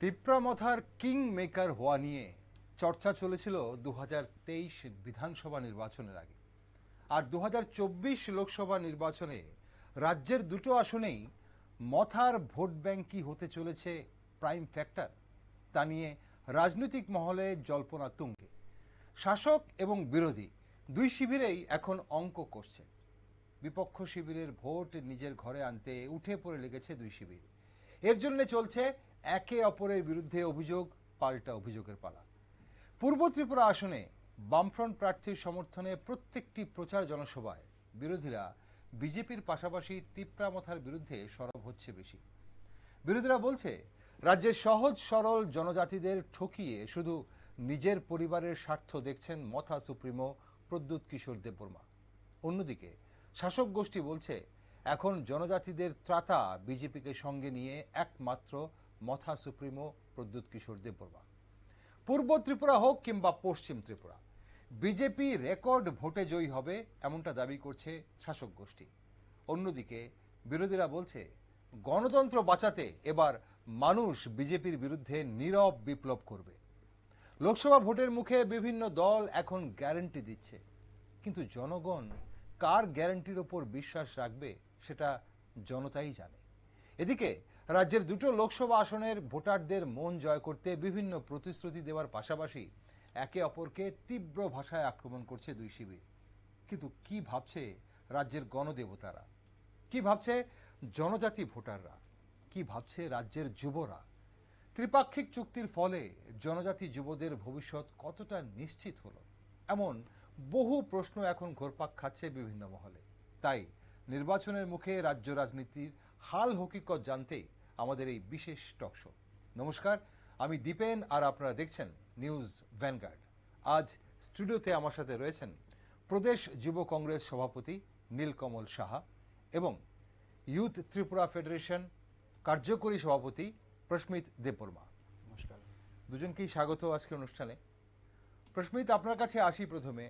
তিপ্রামথার king maker হওয়া নিয়ে চর্চা চলেছিল দু বিধানসভা নির্বাচনের আগে আর দু লোকসভা নির্বাচনে রাজ্যের দুটো আসনেই মথার ভোট ব্যাংক কি হতে চলেছে প্রাইম ফ্যাক্টর তা নিয়ে রাজনৈতিক মহলে জল্পনা তুঙ্গে শাসক এবং বিরোধী দুই শিবিরেই এখন অঙ্ক করছে বিপক্ষ শিবিরের ভোট নিজের ঘরে আনতে উঠে পড়ে লেগেছে দুই শিবির এর জন্য চলছে একে অপরের বিরুদ্ধে অভিযোগ পাল্টা অভিযোগের পালা পূর্ব ত্রিপুরা আসনে বামফ্রন্ট প্রার্থীর সমর্থনে প্রত্যেকটি প্রচার জনসভায় বিরোধীরা বিজেপির পাশাপাশি তিপ্রামথার বিরুদ্ধে সরব হচ্ছে বেশি বিরোধীরা বলছে রাজ্যের সহজ সরল জনজাতিদের ঠকিয়ে শুধু নিজের পরিবারের স্বার্থ দেখছেন মথা সুপ্রিমো প্রদ্যুৎ কিশোর দেববর্মা অন্যদিকে শাসক গোষ্ঠী বলছে এখন জনজাতিদের ত্রাতা বিজেপিকে সঙ্গে নিয়ে একমাত্র মথা সুপ্রিমো প্রদ্যুৎ কিশোর দেববর্মা পূর্ব ত্রিপুরা হোক কিংবা পশ্চিম ত্রিপুরা বিজেপি রেকর্ড ভোটে জয়ী হবে এমনটা দাবি করছে শাসক গোষ্ঠী অন্যদিকে বিরোধীরা বলছে গণতন্ত্র বাঁচাতে এবার মানুষ বিজেপির বিরুদ্ধে নীরব বিপ্লব করবে লোকসভা ভোটের মুখে বিভিন্ন দল এখন গ্যারেন্টি দিচ্ছে কিন্তু জনগণ কার গ্যারান্টির ওপর বিশ্বাস রাখবে সেটা জনতাই জানে এদিকে রাজ্যের দুটো লোকসভা আসনের ভোটারদের মন জয় করতে বিভিন্ন প্রতিশ্রুতি দেওয়ার পাশাপাশি একে অপরকে তীব্র ভাষায় আক্রমণ করছে দুই শিবির কিন্তু কি ভাবছে রাজ্যের গণদেবতারা কি ভাবছে জনজাতি ভোটাররা কি ভাবছে রাজ্যের যুবরা ত্রিপাক্ষিক চুক্তির ফলে জনজাতি যুবদের ভবিষ্যৎ কতটা নিশ্চিত হলো এমন বহু প্রশ্ন এখন ঘোরপাক খাচ্ছে বিভিন্ন মহলে তাই নির্বাচনের মুখে রাজ্য রাজনীতির হাল হকিকত জানতেই আমাদের এই বিশেষ টক শো নমস্কার আমি দীপেন আর আপনারা দেখছেন নিউজ ভ্যানগার্ড আজ স্টুডিওতে আমার সাথে রয়েছেন প্রদেশ যুব কংগ্রেস সভাপতি নীলকমল সাহা এবং ইউথ ত্রিপুরা ফেডারেশন কার্যকরী সভাপতি প্রস্মিত দেববর্মা নমস্কার দুজনকেই স্বাগত আজকের অনুষ্ঠানে প্রস্মিত আপনার কাছে আসি প্রথমে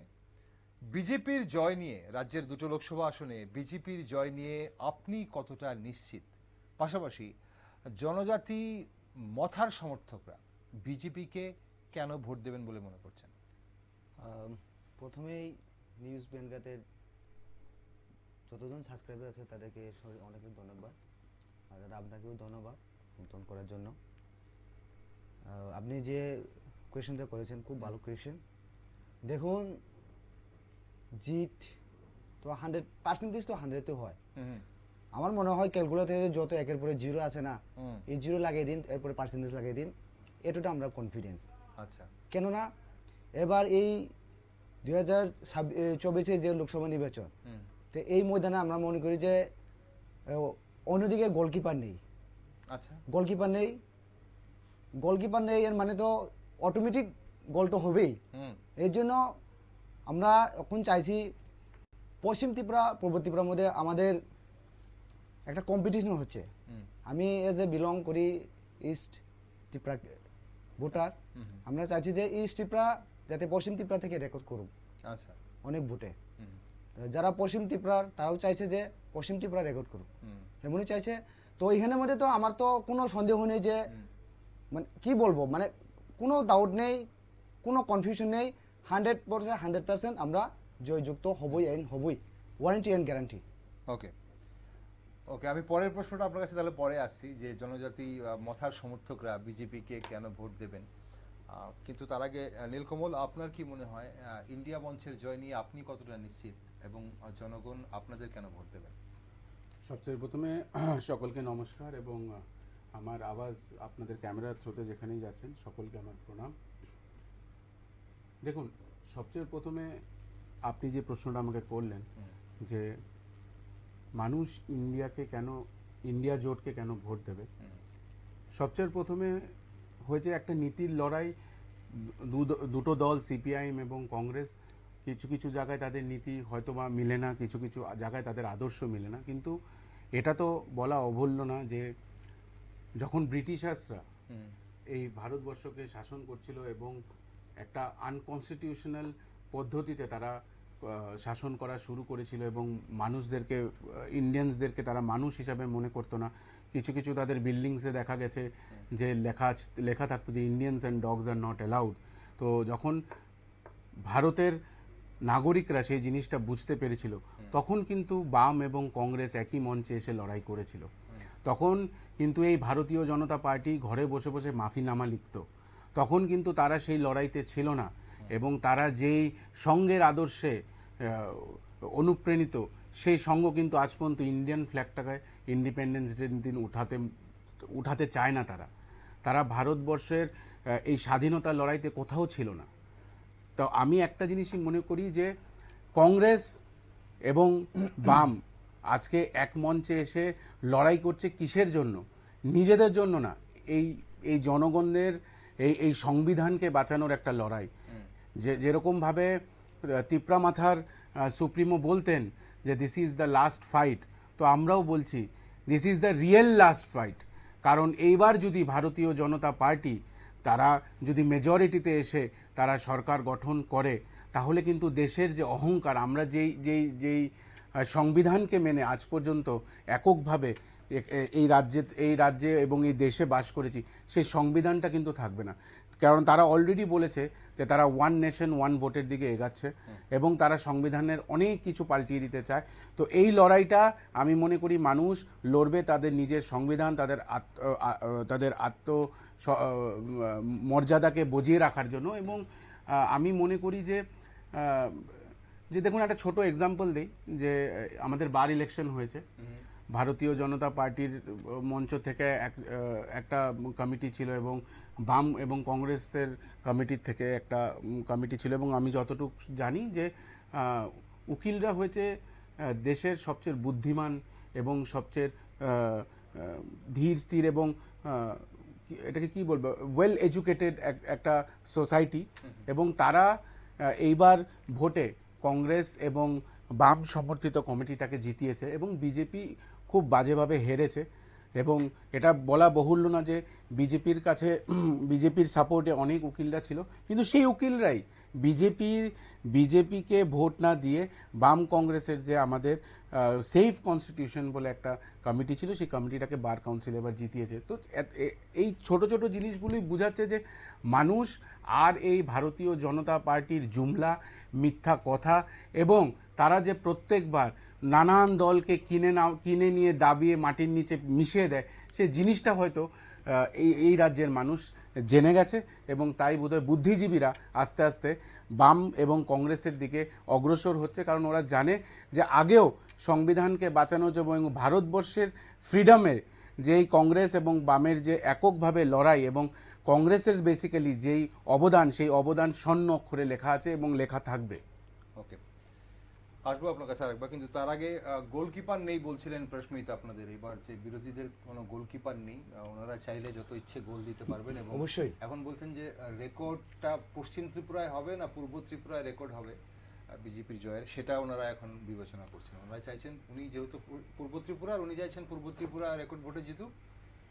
বিজেপির জয় নিয়ে রাজ্যের দুটো লোকসভা আসনে বিজেপির জয় নিয়ে আপনি কতটা নিশ্চিত পাশাপাশি জনজাতি মথার সমর্থকরা বিজেপিকে কেন ভোট দেবেন বলে মনে করছেন প্রথমেই নিউজ বেঙ্গাতের যতজন সাবস্ক্রাইবার আছে তাদেরকে অনেক ধন্যবাদ আর দাদা আপনাকেও ধন্যবাদ নতুন করার জন্য আপনি যে কোয়েশনটা করেছেন খুব ভালো কোয়েশন দেখুন জিত তো হান্ড্রেড পার্সেন্টেজ তো হান্ড্রেড তো হয় আমার মনে হয় ক্যালকুলেটরে যত একের পরে জিরো আছে না এই জিরো লাগিয়ে দিন এরপরে পার্সেন্টেজ লাগিয়ে দিন এতটা আমরা কনফিডেন্স আচ্ছা কেননা এবার এই দুই হাজার চব্বিশে যে লোকসভা নির্বাচন তো এই ময়দানে আমরা মনে করি যে অন্যদিকে গোলকিপার নেই আচ্ছা গোলকিপার নেই গোলকিপার নেই এর মানে তো অটোমেটিক গোল তো হবেই এর জন্য আমরা এখন চাইছি পশ্চিম ত্রিপুরা পূর্ব ত্রিপুরার মধ্যে আমাদের একটা কম্পিটিশন হচ্ছে আমি এজ এ বিলং করি ইস্ট ত্রিপুরা ভোটার আমরা চাইছি যে ইস্ট ত্রিপুরা যাতে পশ্চিম ত্রিপুরা থেকে রেকর্ড করুক আচ্ছা অনেক ভোটে যারা পশ্চিম ত্রিপুরার তারাও চাইছে যে পশ্চিম ত্রিপুরা রেকর্ড করুক এমনই চাইছে তো এখানের মধ্যে তো আমার তো কোনো সন্দেহ নেই যে মানে কি বলবো মানে কোনো ডাউট নেই কোনো কনফিউশন নেই হান্ড্রেড পার্সেন্ট হান্ড্রেড পার্সেন্ট আমরা জয়যুক্ত হবই এন হবই warranty and guarantee okay okay আমি পরের প্রশ্নটা আপনার কাছে তাহলে পরে আসছি যে জনজাতি মথার সমর্থকরা বিজেপিকে কেন ভোট দেবেন কিন্তু তার আগে নীলকমল আপনার কি মনে হয় ইন্ডিয়া মঞ্চের জয় নিয়ে আপনি কতটা নিশ্চিত এবং জনগণ আপনাদের কেন ভোট দেবেন সবচেয়ে প্রথমে সকলকে নমস্কার এবং আমার আওয়াজ আপনাদের ক্যামেরার থ্রুতে যেখানেই যাচ্ছেন সকলকে আমার প্রণাম দেখুন সবচেয়ে প্রথমে আপনি যে প্রশ্নটা আমাকে করলেন যে মানুষ ইন্ডিয়াকে কেন ইন্ডিয়া জোটকে কেন ভোট দেবে সবচেয়ে প্রথমে হয়েছে একটা নীতির লড়াই দুটো দল সিপিআইএম এবং কংগ্রেস কিছু কিছু জায়গায় তাদের নীতি হয়তো বা মিলে না কিছু কিছু জায়গায় তাদের আদর্শ মিলে না কিন্তু এটা তো বলা অভুল্য না যে যখন ব্রিটিশার্সরা এই ভারতবর্ষকে শাসন করছিল এবং একটা আনকনস্টিটিউশনাল পদ্ধতিতে তারা শাসন করা শুরু করেছিল এবং মানুষদেরকে ইন্ডিয়ানসদেরকে তারা মানুষ হিসাবে মনে করতো না কিছু কিছু তাদের বিল্ডিংসে দেখা গেছে যে লেখা লেখা থাকতো যে Indians and dogs are not allowed তো যখন ভারতের নাগরিকরা সেই জিনিসটা বুঝতে পেরেছিল তখন কিন্তু বাম এবং কংগ্রেস একই মঞ্চে এসে লড়াই করেছিল তখন কিন্তু এই ভারতীয় জনতা পার্টি ঘরে বসে বসে মাফিনামা লিখত তখন কিন্তু তারা সেই লড়াইতে ছিল না এবং তারা যেই সঙ্গের আদর্শে অনুপ্রাণিত সেই সঙ্গ কিন্তু আজ পর্যন্ত ইন্ডিয়ান ফ্ল্যাগটাকে ইন্ডিপেন্ডেন্স ডে দিন উঠাতে উঠাতে চায় না তারা তারা ভারতবর্ষের এই স্বাধীনতা লড়াইতে কোথাও ছিল না তো আমি একটা জিনিসই মনে করি যে কংগ্রেস এবং বাম আজকে এক মঞ্চে এসে লড়াই করছে কিসের জন্য নিজেদের জন্য না এই এই জনগণের এই এই সংবিধানকে বাঁচানোর একটা লড়াই যে যেরকমভাবে ভাবে তিপ্রা মাথার সুপ্রিমো বলতেন যে this is the last fight তো আমরাও বলছি this is the real last fight কারণ এইবার যদি ভারতীয় জনতা পার্টি তারা যদি মেজরিটিতে এসে তারা সরকার গঠন করে তাহলে কিন্তু দেশের যে অহংকার আমরা যেই যেই যেই সংবিধানকে মেনে আজ পর্যন্ত এককভাবে এই রাজ্যে এই রাজ্যে এবং এই দেশে বাস করেছি সেই সংবিধানটা কিন্তু থাকবে না কারণ তারা অলরেডি বলেছে যে তারা ওয়ান নেশন ওয়ান ভোটের দিকে এগাচ্ছে এবং তারা সংবিধানের অনেক কিছু পাল্টিয়ে দিতে চায় তো এই লড়াইটা আমি মনে করি মানুষ লড়বে তাদের নিজের সংবিধান তাদের তাদের আত্ম মর্যাদাকে বজিয়ে রাখার জন্য এবং আমি মনে করি যে যে দেখুন একটা ছোট এক্সাম্পল দিই যে আমাদের বার ইলেকশন হয়েছে ভারতীয় জনতা পার্টির মঞ্চ থেকে একটা কমিটি ছিল এবং বাম এবং কংগ্রেসের কমিটির থেকে একটা কমিটি ছিল এবং আমি যতটুকু জানি যে উকিলরা হয়েছে দেশের সবচেয়ে বুদ্ধিমান এবং সবচেয়ে ধীর স্থির এবং এটাকে কি বলবো ওয়েল এডুকেটেড একটা সোসাইটি এবং তারা এইবার ভোটে কংগ্রেস এবং বাম সমর্থিত কমিটিটাকে জিতিয়েছে এবং বিজেপি খুব বাজেভাবে হেরেছে এবং এটা বলা বহুল্য না যে বিজেপির কাছে বিজেপির সাপোর্টে অনেক উকিলরা ছিল কিন্তু সেই উকিলরাই বিজেপির বিজেপিকে ভোট না দিয়ে বাম কংগ্রেসের যে আমাদের সেফ কনস্টিটিউশন বলে একটা কমিটি ছিল সেই কমিটিটাকে বার কাউন্সিল এবার জিতিয়েছে তো এই ছোট ছোট জিনিসগুলি বোঝাচ্ছে যে মানুষ আর এই ভারতীয় জনতা পার্টির জুমলা মিথ্যা কথা এবং তারা যে প্রত্যেকবার নানান দলকে কিনে নাও কিনে নিয়ে দাবিয়ে মাটির নিচে মিশিয়ে দেয় সে জিনিসটা হয়তো এই এই রাজ্যের মানুষ জেনে গেছে এবং তাই বোধহয় বুদ্ধিজীবীরা আস্তে আস্তে বাম এবং কংগ্রেসের দিকে অগ্রসর হচ্ছে কারণ ওরা জানে যে আগেও সংবিধানকে বাঁচানো এবং ভারতবর্ষের ফ্রিডমে যে কংগ্রেস এবং বামের যে এককভাবে লড়াই এবং কংগ্রেসের বেসিক্যালি যেই অবদান সেই অবদান স্বর্ণ অক্ষরে লেখা আছে এবং লেখা থাকবে ওকে আসবো আপনার কাছে আরেকবার কিন্তু তার আগে গোলকিপার নেই বলছিলেন প্রশ্নিত আপনাদের এবার যে বিরোধীদের কোনো গোলকিপার নেই ওনারা চাইলে যত ইচ্ছে গোল দিতে পারবেন এবং অবশ্যই এখন বলছেন যে রেকর্ডটা পশ্চিম ত্রিপুরায় হবে না পূর্ব ত্রিপুরায় রেকর্ড হবে বিজেপির জয়ের সেটা ওনারা এখন বিবেচনা করছেন ওনারা চাইছেন উনি যেহেতু পূর্ব ত্রিপুরার উনি চাইছেন পূর্ব ত্রিপুরা রেকর্ড ভোটে জিতুক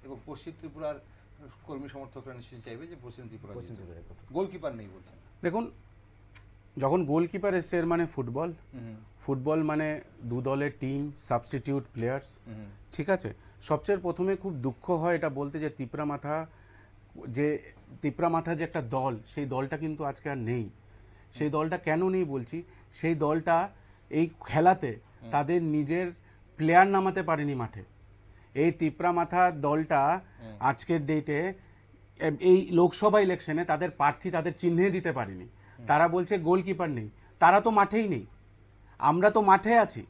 এবং পশ্চিম ত্রিপুরার কর্মী সমর্থকরা নিশ্চয়ই চাইবে যে পশ্চিম ত্রিপুরা গোলকিপার নেই বলছেন দেখুন যখন গোলকিপার এসছে এর মানে ফুটবল ফুটবল মানে দু দলের টিম সাবস্টিটিউট প্লেয়ার্স ঠিক আছে সবচেয়ে প্রথমে খুব দুঃখ হয় এটা বলতে যে তিপরা মাথা যে তিপরা মাথা যে একটা দল সেই দলটা কিন্তু আজকে আর নেই সেই দলটা কেন নেই বলছি সেই দলটা এই খেলাতে তাদের নিজের প্লেয়ার নামাতে পারেনি মাঠে এই তিপরা মাথা দলটা আজকের ডেটে এই লোকসভা ইলেকশনে তাদের প্রার্থী তাদের চিহ্নে দিতে পারেনি তারা বলছে গোলকিপার নেই তারা তো মাঠেই নেই আমরা তো মাঠে আছি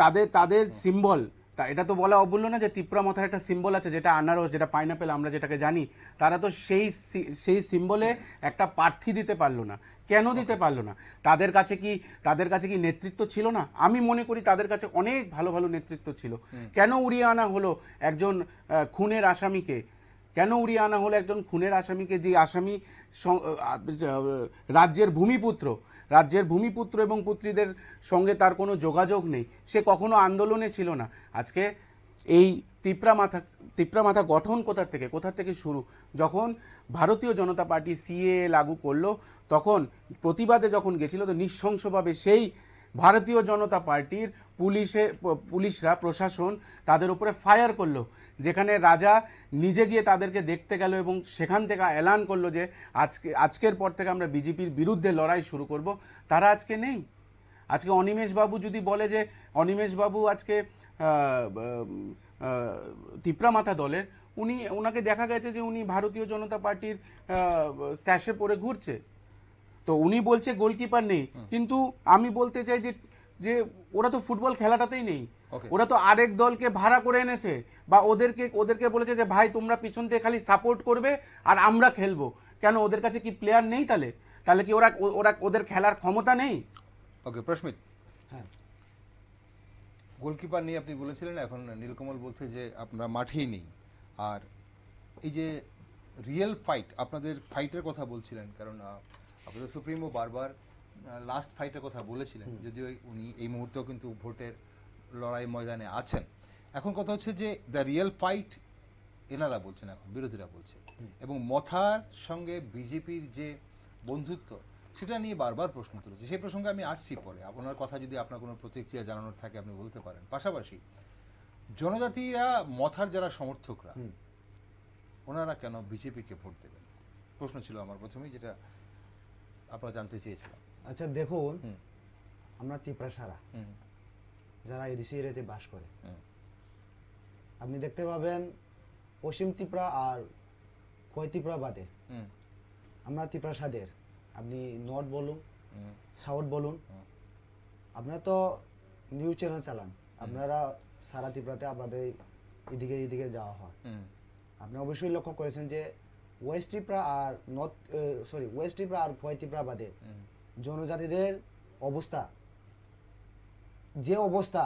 তাদের তাদের সিম্বল এটা তো বলা অবুল্য না যে তিপ্রা মাথার একটা সিম্বল আছে যেটা আনারস যেটা পাইনাপেল আমরা যেটাকে জানি তারা তো সেই সেই সিম্বলে একটা প্রার্থী দিতে পারলো না কেন দিতে পারলো না তাদের কাছে কি তাদের কাছে কি নেতৃত্ব ছিল না আমি মনে করি তাদের কাছে অনেক ভালো ভালো নেতৃত্ব ছিল কেন উড়িয়ে আনা হলো একজন খুনের আসামিকে কেন উড়িয়ে আনা হলো একজন খুনের আসামিকে যে আসামি রাজ্যের ভূমিপুত্র রাজ্যের ভূমিপুত্র এবং পুত্রীদের সঙ্গে তার কোনো যোগাযোগ নেই সে কখনো আন্দোলনে ছিল না আজকে এই তিপ্রা মাথা তিপ্রা মাথা গঠন কোথা থেকে কোথা থেকে শুরু যখন ভারতীয় জনতা পার্টি সিএ লাগু করল তখন প্রতিবাদে যখন গেছিল তো নৃশংসভাবে সেই ভারতীয় জনতা পার্টির পুলিশে পুলিশরা প্রশাসন তাদের উপরে ফায়ার করলো যেখানে রাজা নিজে গিয়ে তাদেরকে দেখতে গেল এবং সেখান থেকে এলান করলো যে আজকে আজকের পর থেকে আমরা বিজেপির বিরুদ্ধে লড়াই শুরু করব তারা আজকে নেই আজকে অনিমেষ বাবু যদি বলে যে অনিমেষ বাবু আজকে তিপ্রা মাথা দলের উনি ওনাকে দেখা গেছে যে উনি ভারতীয় জনতা পার্টির স্ট্যাশে পরে ঘুরছে তো উনি বলছে গোলকিপার নেই কিন্তু আমি বলতে চাই যে যে ওরা তো ফুটবল খেলাটাতেই নেই ওরা তো আরেক দলকে ভাড়া করে এনেছে বা ওদেরকে ওদেরকে বলেছে যে ভাই তোমরা পিছন থেকে খালি সাপোর্ট করবে আর আমরা খেলবো কেন ওদের কাছে কি প্লেয়ার নেই তাহলে তাহলে কি ওরা ওরা ওদের খেলার ক্ষমতা নেই ওকে প্রশ্মিত হ্যাঁ গোলকিপার নিয়ে আপনি বলেছিলেন এখন নীলকমল বলছে যে আপনারা মাঠেই নেই আর এই যে রিয়েল ফাইট আপনাদের ফাইটের কথা বলছিলেন কারণ আপনাদের সুপ্রিমো বারবার লাস্ট ফাইটের কথা বলেছিলেন যদিও উনি এই মুহূর্তেও কিন্তু ভোটের লড়াই ময়দানে আছেন এখন কথা হচ্ছে যে দ্য রিয়েল ফাইট এনারা বলছেন এখন বিরোধীরা বলছে এবং মথার সঙ্গে বিজেপির যে বন্ধুত্ব সেটা নিয়ে বারবার প্রশ্ন তুলেছে সেই প্রসঙ্গে আমি আসছি পরে আপনার কথা যদি আপনার কোনো প্রতিক্রিয়া জানানোর থাকে আপনি বলতে পারেন পাশাপাশি জনজাতিরা মথার যারা সমর্থকরা ওনারা কেন বিজেপিকে ভোট দেবেন প্রশ্ন ছিল আমার প্রথমেই যেটা আপনারা জানতে চেয়েছিলাম আচ্ছা দেখুন আমরা ত্রিপুরা সারা যারা এডিসি এরিয়াতে বাস করে আপনি দেখতে পাবেন পশ্চিম ত্রিপুরা আর কয় ত্রিপুরা বাদে আমরা ত্রিপুরা সাদের আপনি নর্থ বলুন সাউথ বলুন আপনারা তো নিউজ চ্যানেল চালান আপনারা সারা ত্রিপুরাতে আমাদের এদিকে এদিকে যাওয়া হয় আপনি অবশ্যই লক্ষ্য করেছেন যে ওয়েস্ট ত্রিপুরা আর নর্থ সরি ওয়েস্ট ত্রিপুরা আর কয় ত্রিপুরা বাদে জনজাতিদের অবস্থা যে অবস্থা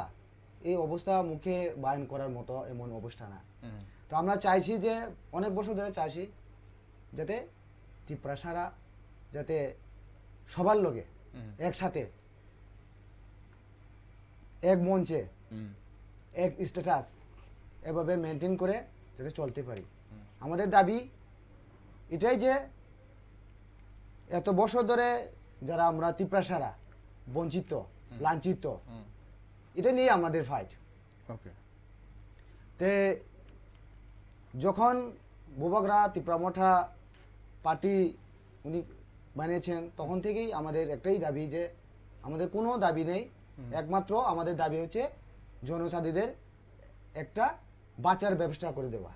এই অবস্থা মুখে বায়ন করার মতো এমন অবস্থা না তো আমরা চাইছি যে অনেক বছর ধরে চাইছি যাতে ত্রিপুরা সারা যাতে সবার লোকে একসাথে এক মঞ্চে এক স্ট্যাটাস এভাবে মেনটেন করে যাতে চলতে পারি আমাদের দাবি এটাই যে এত বছর ধরে যারা আমরা তিপ্রাসারা বঞ্চিত লাঞ্ছিত এটা নিয়ে আমাদের ফাইট তে যখন বোবাগরা বুবকরা মঠা পার্টি উনি বানিয়েছেন তখন থেকেই আমাদের একটাই দাবি যে আমাদের কোনো দাবি নেই একমাত্র আমাদের দাবি হচ্ছে জনসাধীদের একটা বাঁচার ব্যবস্থা করে দেওয়া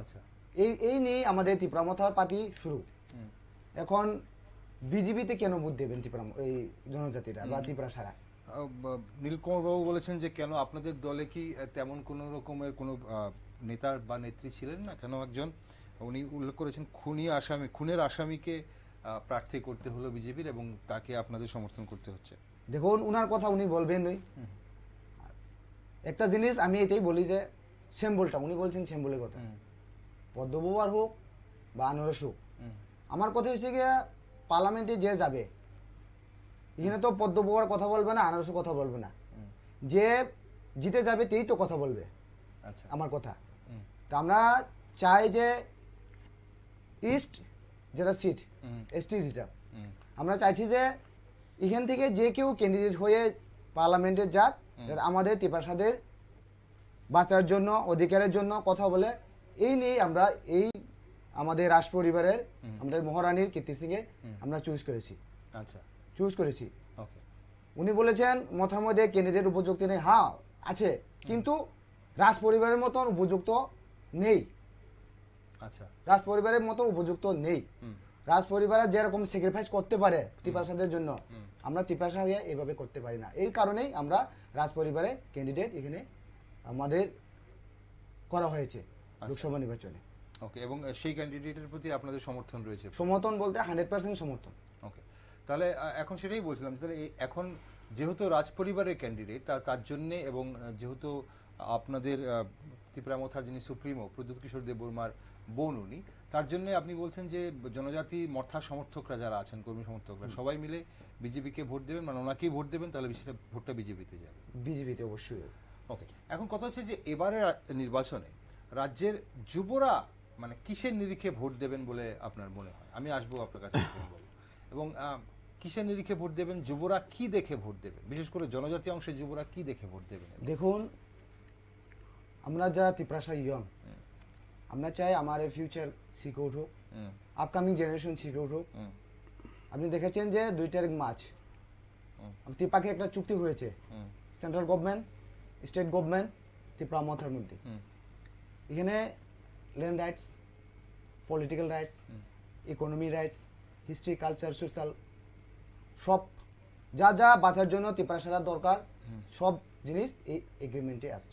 আচ্ছা এই এই নিয়ে আমাদের তিপ্রামথার পাতি শুরু এখন বিজেপিতে কেন ভোট দেবেন ত্রিপুরা এই জনজাতিরা বা ত্রিপুরা সারা নীলকুমার বাবু বলেছেন যে কেন আপনাদের দলে কি তেমন কোন রকমের কোনো নেতা বা নেত্রী ছিলেন না কেন একজন উনি উল্লেখ করেছেন খুনি আসামি খুনের আসামিকে প্রার্থী করতে হলো বিজেপির এবং তাকে আপনাদের সমর্থন করতে হচ্ছে দেখুন উনার কথা উনি বলবেন ওই একটা জিনিস আমি এটাই বলি যে শ্যাম্বলটা উনি বলছেন শ্যাম্বলের কথা পদ্মবাবু আর হোক বা আনারস হোক আমার কথা হচ্ছে গিয়া পার্লামেন্টে যে যাবে এখানে তো পদ্মপোকার কথা বলবে না আনারসের কথা বলবে না যে জিতে যাবে তেই তো কথা বলবে আচ্ছা আমার কথা তো আমরা চাই যে ইস্ট যেটা সিট এসটি রিজার্ভ আমরা চাইছি যে এখান থেকে যে কেউ ক্যান্ডিডেট হয়ে পার্লামেন্টে যাক আমাদের তিপাসাদের বাঁচার জন্য অধিকারের জন্য কথা বলে এই নিয়ে আমরা এই আমাদের রাজ পরিবারের আমাদের মহারানীর কীর্তি সিং এ আমরা চুজ করেছি আচ্ছা চুজ করেছি উনি বলেছেন মথার মধ্যে কেনেদের উপযুক্ত নেই হ্যাঁ আছে কিন্তু রাজ পরিবারের মতন উপযুক্ত নেই আচ্ছা রাজ পরিবারের মতো উপযুক্ত নেই রাজ পরিবার যেরকম স্যাক্রিফাইস করতে পারে তিপাসাদের জন্য আমরা তিপাসা হয়ে এভাবে করতে পারি না এই কারণেই আমরা রাজ পরিবারের ক্যান্ডিডেট এখানে আমাদের করা হয়েছে আচ্ছা। লোকসভা নির্বাচনে ওকে এবং সেই ক্যান্ডিডেটের প্রতি আপনাদের সমর্থন রয়েছে সমর্থন বলতে হান্ড্রেড পার্সেন্ট সমর্থন ওকে তাহলে এখন সেটাই বলছিলাম তাহলে এখন যেহেতু রাজপরিবারের ক্যান্ডিডেট তা তার জন্যে এবং যেহেতু আপনাদের ত্রিপুরা মথার যিনি সুপ্রিমো প্রদ্যুৎ কিশোর দেববর্মার বোন উনি তার জন্য আপনি বলছেন যে জনজাতি মর্থা সমর্থকরা যারা আছেন কর্মী সমর্থকরা সবাই মিলে বিজেপিকে ভোট দেবেন মানে ওনাকেই ভোট দেবেন তাহলে সেটা ভোটটা বিজেপিতে যাবে বিজেপিতে অবশ্যই ওকে এখন কথা হচ্ছে যে এবারের নির্বাচনে রাজ্যের যুবরা মানে কিসের নিরিখে ভোট দেবেন বলে আপনার মনে হয় আমি আসবো আপনার কাছে এবং কিসের নিরিখে ভোট দেবেন যুবরা কি দেখে ভোট দেবেন বিশেষ করে জনজাতি অংশে যুবরা কি দেখে ভোট দেবেন দেখুন আমরা যা তিপ্রাসা ইয়ং আমরা চাই আমার ফিউচার সিকিউর হোক আপকামিং জেনারেশন সিকিউর হোক আপনি দেখেছেন যে দুই তারিখ মার্চ তিপাকে একটা চুক্তি হয়েছে central government state government Tripura মথার মধ্যে এখানে land rights, political rights, mm. economy rights, history, culture, social, সব যা যা বাঁচার জন্য ত্রিপুরা দরকার সব জিনিস এই এগ্রিমেন্টে আছে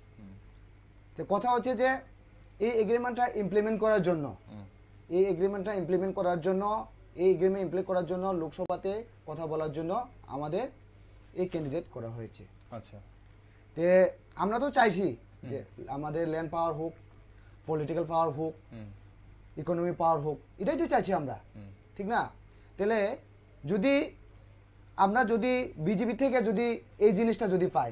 তো কথা হচ্ছে যে এই এগ্রিমেন্টটা ইমপ্লিমেন্ট করার জন্য এই এগ্রিমেন্টটা ইমপ্লিমেন্ট করার জন্য এই এগ্রিমেন্ট ইমপ্লিমেন্ট করার জন্য লোকসভাতে কথা বলার জন্য আমাদের এই ক্যান্ডিডেট করা হয়েছে আচ্ছা তে আমরা তো চাইছি যে আমাদের ল্যান্ড পাওয়ার হোক পলিটিক্যাল পাওয়ার হোক ইকোনমি পাওয়ার হোক এটাই তো চাইছি আমরা ঠিক না তাহলে যদি আমরা যদি বিজেপি থেকে যদি এই জিনিসটা যদি পাই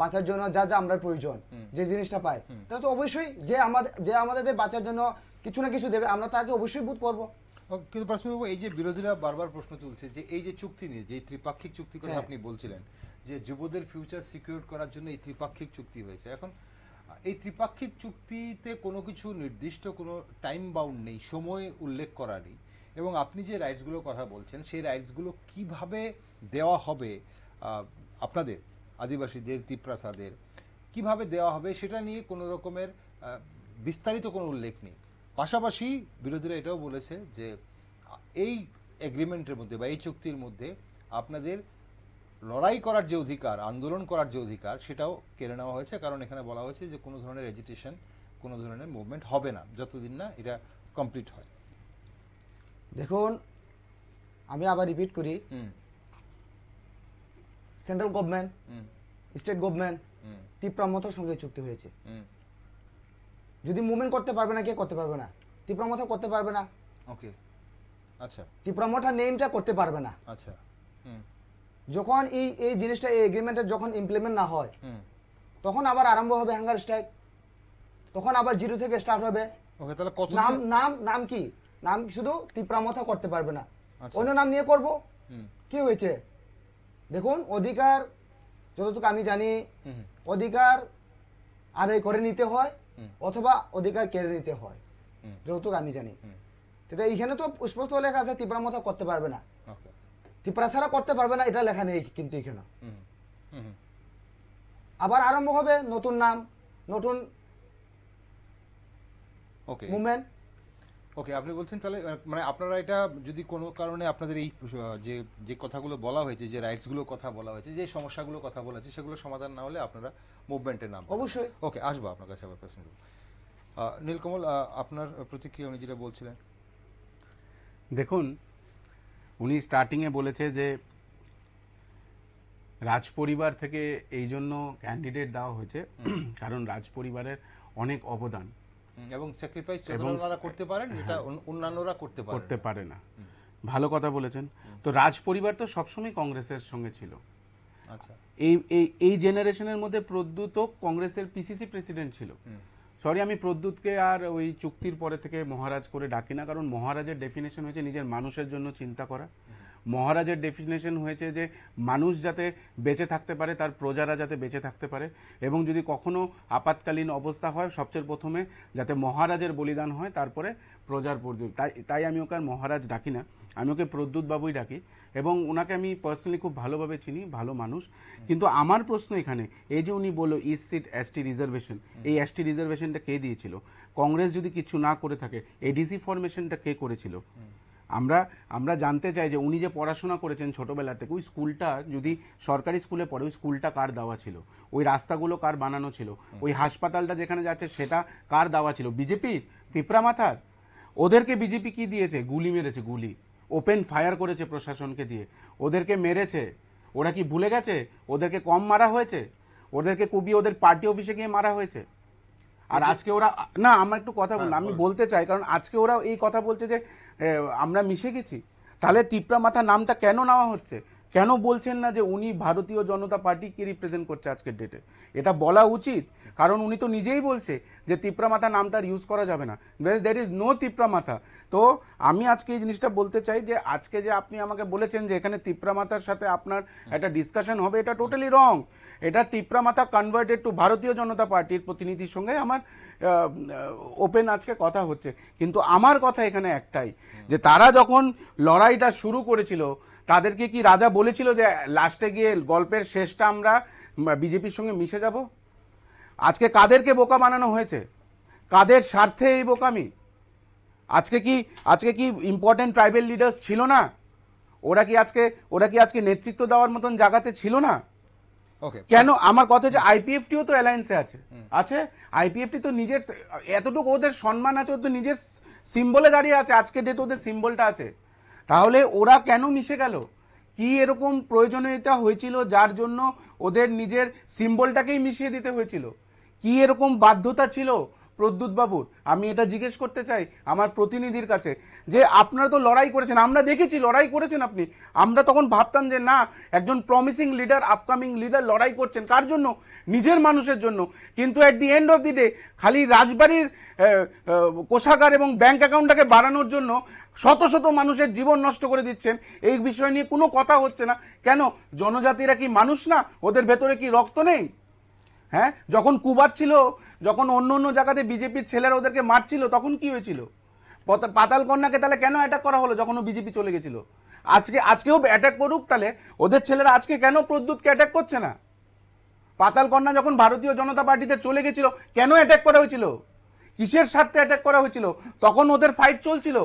বাঁচার জন্য যা যা আমরা প্রয়োজন যে জিনিসটা পাই তাহলে তো অবশ্যই যে আমাদের যে আমাদের বাঁচার জন্য কিছু না কিছু দেবে আমরা তাকে অবশ্যই বোধ করবো কিন্তু প্রশ্নবাবু এই যে বিরোধীরা বারবার প্রশ্ন তুলছে যে এই যে চুক্তি নিয়ে যে ত্রিপাক্ষিক চুক্তি কথা হ্যাঁ। আপনি বলছিলেন যে যুবদের ফিউচার সিকিউর করার জন্য এই ত্রিপাক্ষিক চুক্তি হয়েছে এখন এই ত্রিপাক্ষিক চুক্তিতে কোনো কিছু নির্দিষ্ট কোনো টাইম বাউন্ড নেই সময় উল্লেখ করা নেই এবং আপনি যে রাইটসগুলোর কথা বলছেন সেই রাইটসগুলো কিভাবে দেওয়া হবে আপনাদের আদিবাসীদের তিপ্রাসাদের কিভাবে দেওয়া হবে সেটা নিয়ে কোনো রকমের বিস্তারিত কোনো উল্লেখ নেই পাশাপাশি বিরোধীরা এটাও বলেছে যে এই এগ্রিমেন্টের মধ্যে বা এই চুক্তির মধ্যে আপনাদের লড়াই করার যে অধিকার আন্দোলন করার যে অধিকার সেটাও কেড়ে নেওয়া হয়েছে কারণ এখানে বলা হয়েছে যে কোনো ধরনের এজিটেশন কোনো ধরনের মুভমেন্ট হবে না যতদিন না এটা কমপ্লিট হয় দেখুন আমি আবার রিপিট করি সেন্ট্রাল গভর্নমেন্ট স্টেট গভর্নমেন্ট তীব্রামতার সঙ্গে চুক্তি হয়েছে যদি মুভমেন্ট করতে পারবে না কে করতে পারবে না তীব্রামতা করতে পারবে না ওকে আচ্ছা তীব্রামতা নেমটা করতে পারবে না আচ্ছা হুম যখন এই এই জিনিসটা এই এগ্রিমেন্টটা যখন ইমপ্লিমেন্ট না হয় তখন আবার আরম্ভ হবে হ্যাঙ্গার স্ট্রাইক তখন আবার জিরো থেকে স্টার্ট হবে ওকে তাহলে কত নাম নাম নাম কি নাম শুধু তিপ্রামথা করতে পারবে না আচ্ছা। অন্য নাম নিয়ে করব কি হয়েছে দেখুন অধিকার যতটুকু আমি জানি অধিকার আদায় করে নিতে হয় অথবা অধিকার কেড়ে নিতে হয় যতটুকু আমি জানি এখানে তো স্পষ্ট লেখা আছে তীব্রমতা করতে পারবে না ত্রিপুরা ছাড়া করতে পারবে না এটা লেখা নেই কিন্তু এখানে আবার আরম্ভ হবে নতুন নাম নতুন ওকে মুভমেন্ট ওকে আপনি বলছেন তাহলে মানে আপনারা এটা যদি কোনো কারণে আপনাদের এই যে যে কথাগুলো বলা হয়েছে যে রাইটসগুলো কথা বলা হয়েছে যে সমস্যাগুলো কথা বলা হয়েছে সেগুলো সমাধান না হলে আপনারা মুভমেন্টের নাম অবশ্যই ওকে আসবো আপনার কাছে আবার প্রশ্ন নীলকমল আপনার প্রতিক্রিয়া উনি যেটা বলছিলেন দেখুন উনি স্টার্টিংয়ে বলেছে যে রাজ পরিবার থেকে এই জন্য ক্যান্ডিডেট দেওয়া হয়েছে কারণ রাজ পরিবারের অনেক অবদান এবং স্যাক্রিফাইস চন্দ্রমালা করতে পারেন যেটা হ্যাঁ। অন্যান্যরা করতে পারে করতে পারে না ভালো কথা বলেছেন তো রাজ পরিবার তো সবসময় কংগ্রেসের সঙ্গে ছিল আচ্ছা এই এই জেনারেশনের মধ্যে প্রদ্যুত কংগ্রেসের পিসিসি প্রেসিডেন্ট ছিল সরি আমি প্রদ্যুৎকে আর ওই চুক্তির পরে থেকে মহারাজ করে ডাকি না কারণ মহারাজের ডেফিনেশন হয়েছে নিজের মানুষের জন্য চিন্তা করা মহারাজের ডেফিনেশন হয়েছে যে মানুষ যাতে বেঁচে থাকতে পারে তার প্রজারা যাতে বেঁচে থাকতে পারে এবং যদি কখনো আপাতকালীন অবস্থা হয় সবচেয়ে প্রথমে যাতে মহারাজের বলিদান হয় তারপরে প্রজার প্রদ্যুৎ তাই তাই আমি ওকে আর মহারাজ ডাকি না আমি ওকে প্রদ্যুত বাবুই ডাকি এবং ওনাকে আমি পার্সোনালি খুব ভালোভাবে চিনি ভালো মানুষ কিন্তু আমার প্রশ্ন এখানে এই যে উনি বললো ইস্ট সিট এসটি রিজার্ভেশন এই এসটি রিজার্ভেশনটা কে দিয়েছিল কংগ্রেস যদি কিছু না করে থাকে এডিসি ফরমেশনটা কে করেছিল আমরা আমরা জানতে চাই যে উনি যে পড়াশোনা করেছেন ছোটোবেলা থেকে ওই স্কুলটা যদি সরকারি স্কুলে পড়ে ওই স্কুলটা কার দেওয়া ছিল ওই রাস্তাগুলো কার বানানো ছিল ওই হাসপাতালটা যেখানে যাচ্ছে সেটা কার দেওয়া ছিল বিজেপির পিঁপড়া মাথার ওদেরকে বিজেপি কি দিয়েছে গুলি মেরেছে গুলি ওপেন ফায়ার করেছে প্রশাসনকে দিয়ে ওদেরকে মেরেছে ওরা কি ভুলে গেছে ওদেরকে কম মারা হয়েছে ওদেরকে কবি ওদের পার্টি অফিসে গিয়ে মারা হয়েছে আর আজকে ওরা না আমার একটু কথা হ্যাঁ, বললাম আমি বলতে চাই কারণ আজকে ওরা এই কথা বলছে যে আমরা মিশে গেছি তাহলে টিপরা মাথা নামটা কেন নেওয়া হচ্ছে কেন বলছেন না যে উনি ভারতীয় জনতা পার্টিকে রিপ্রেজেন্ট করছে আজকের ডেটে এটা বলা উচিত কারণ উনি তো নিজেই বলছে যে তিপ্রা মাথা নামটা ইউজ করা যাবে না দ্যার ইজ নো তিপ্রা মাথা তো আমি আজকে এই জিনিসটা বলতে চাই যে আজকে যে আপনি আমাকে বলেছেন যে এখানে তিপ্রা মাথার সাথে আপনার একটা ডিসকাশন হবে এটা টোটালি রং এটা তিপ্রা মাথা কনভার্টেড টু ভারতীয় জনতা পার্টির প্রতিনিধির সঙ্গে আমার ওপেন আজকে কথা হচ্ছে কিন্তু আমার কথা এখানে একটাই যে তারা যখন লড়াইটা শুরু করেছিল তাদেরকে কি রাজা বলেছিল যে লাস্টে গিয়ে গল্পের শেষটা আমরা বিজেপির সঙ্গে মিশে যাব আজকে কাদেরকে বোকা বানানো হয়েছে কাদের স্বার্থে এই বোকামি আজকে কি আজকে কি ইম্পর্টেন্ট ট্রাইবেল লিডার্স ছিল না ওরা কি আজকে ওরা কি আজকে নেতৃত্ব দেওয়ার মতন জায়গাতে ছিল না কেন আমার কথা যে আইপিএফটিও তো অ্যালায়েন্সে আছে আছে আইপিএফটি তো নিজের এতটুকু ওদের সম্মান আছে ওদের নিজের সিম্বলে দাঁড়িয়ে আছে আজকে ডেট ওদের সিম্বলটা আছে তাহলে ওরা কেন মিশে গেল কি এরকম প্রয়োজনীয়তা হয়েছিল যার জন্য ওদের নিজের সিম্বলটাকেই মিশিয়ে দিতে হয়েছিল কি এরকম বাধ্যতা ছিল প্রদ্যুৎ আমি এটা জিজ্ঞেস করতে চাই আমার প্রতিনিধির কাছে যে আপনারা তো লড়াই করেছেন আমরা দেখেছি লড়াই করেছেন আপনি আমরা তখন ভাবতাম যে না একজন প্রমিসিং লিডার আপকামিং লিডার লড়াই করছেন কার জন্য নিজের মানুষের জন্য কিন্তু at the end of the day খালি রাজবাড়ির কোষাগার এবং ব্যাংক অ্যাকাউন্টটাকে বাড়ানোর জন্য শত শত মানুষের জীবন নষ্ট করে দিচ্ছেন এই বিষয় নিয়ে কোনো কথা হচ্ছে না কেন জনজাতিরা কি মানুষ না ওদের ভেতরে কি রক্ত নেই হ্যাঁ যখন কুবার ছিল যখন অন্য অন্য জায়গাতে বিজেপির ছেলেরা ওদেরকে মারছিল তখন কি হয়েছিল পাতাল কন্যাকে তাহলে কেন অ্যাটাক করা হলো যখন ও বিজেপি চলে গেছিল আজকে আজকেও অ্যাটাক করুক তাহলে ওদের ছেলেরা আজকে কেন প্রদ্যুৎকে অ্যাটাক করছে না পাতাল কন্যা যখন ভারতীয় জনতা পার্টিতে চলে গেছিল কেন অ্যাটাক করা হয়েছিল কিসের স্বার্থে অ্যাটাক করা হয়েছিল তখন ওদের ফাইট চলছিল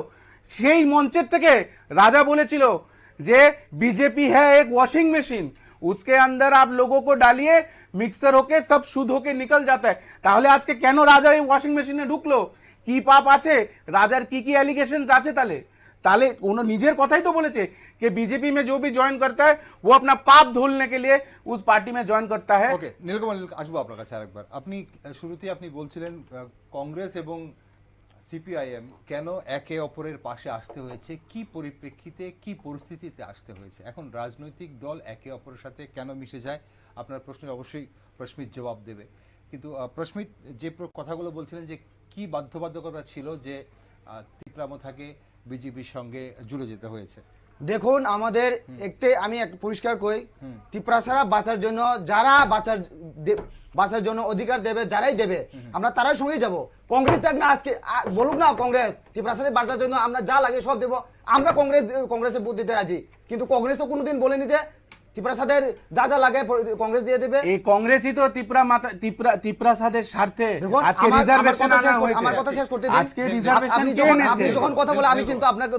সেই মঞ্চের থেকে রাজা বলেছিল যে বিজেপি হ্যাঁ এক ওয়াশিং মেশিন উসকে अंदर আপ लोगों को মিক্সার হোকে সব শুধ হোকে নিকল যাতে তাহলে আজকে কেন রাজা এই ওয়াশিং মেশিনে ঢুকলো কি পাপ আছে রাজার কি কি অ্যালিগেশনস আছে তাহলে তাহলে কোনো নিজের কথাই তো বলেছে कि বিজেপি মে जो জয়েন ज्वाइन ও আপনার পাপ ধুলনে কে লিয়ে উস পার্টি মে জয়েন में ज्वाइन ওকে নীলকমল আসবো আপনার কাছে আরেকবার আপনি শুরুতেই আপনি বলছিলেন কংগ্রেস এবং সিপিআইএম কেন একে অপরের পাশে আসতে হয়েছে কি পরিপ্রেক্ষিতে কি পরিস্থিতিতে আসতে হয়েছে এখন রাজনৈতিক দল একে অপরের সাথে কেন মিশে যায় আপনার প্রশ্নে অবশ্যই প্রশ্মিত জবাব দেবে কিন্তু প্রশ্মিত যে কথাগুলো বলছিলেন যে কি বাধ্যবাধকতা ছিল যে তিপ্রামথাকে বিজেপির সঙ্গে জুড়ে যেতে হয়েছে দেখুন আমাদের একতে আমি এক পরিষ্কার কই ত্রিপুরা ছাড়া বাঁচার জন্য যারা বাঁচার বাঁচার জন্য অধিকার দেবে যারাই দেবে আমরা তারাই সঙ্গে যাব কংগ্রেস থাকবে আজকে বলুক না কংগ্রেস ত্রিপুরা ছাড়া বাঁচার জন্য আমরা যা লাগে সব দেব আমরা কংগ্রেস কংগ্রেসের বুদ্ধিতে রাজি কিন্তু কংগ্রেস তো কোনোদিন বলেনি যে তিপ্রাসাদের যা যা লাগে কংগ্রেস দিয়ে দেবে এই কংগ্রেসই তো ত্রিপুরা মাতা ত্রিপুরা তিপ্রাসাদের স্বার্থে আজকে রিজার্ভেশন আমার কথা শেষ করতে দিন আজকে রিজার্ভেশন কে আপনি যখন কথা বলে আমি কিন্তু আপনাকে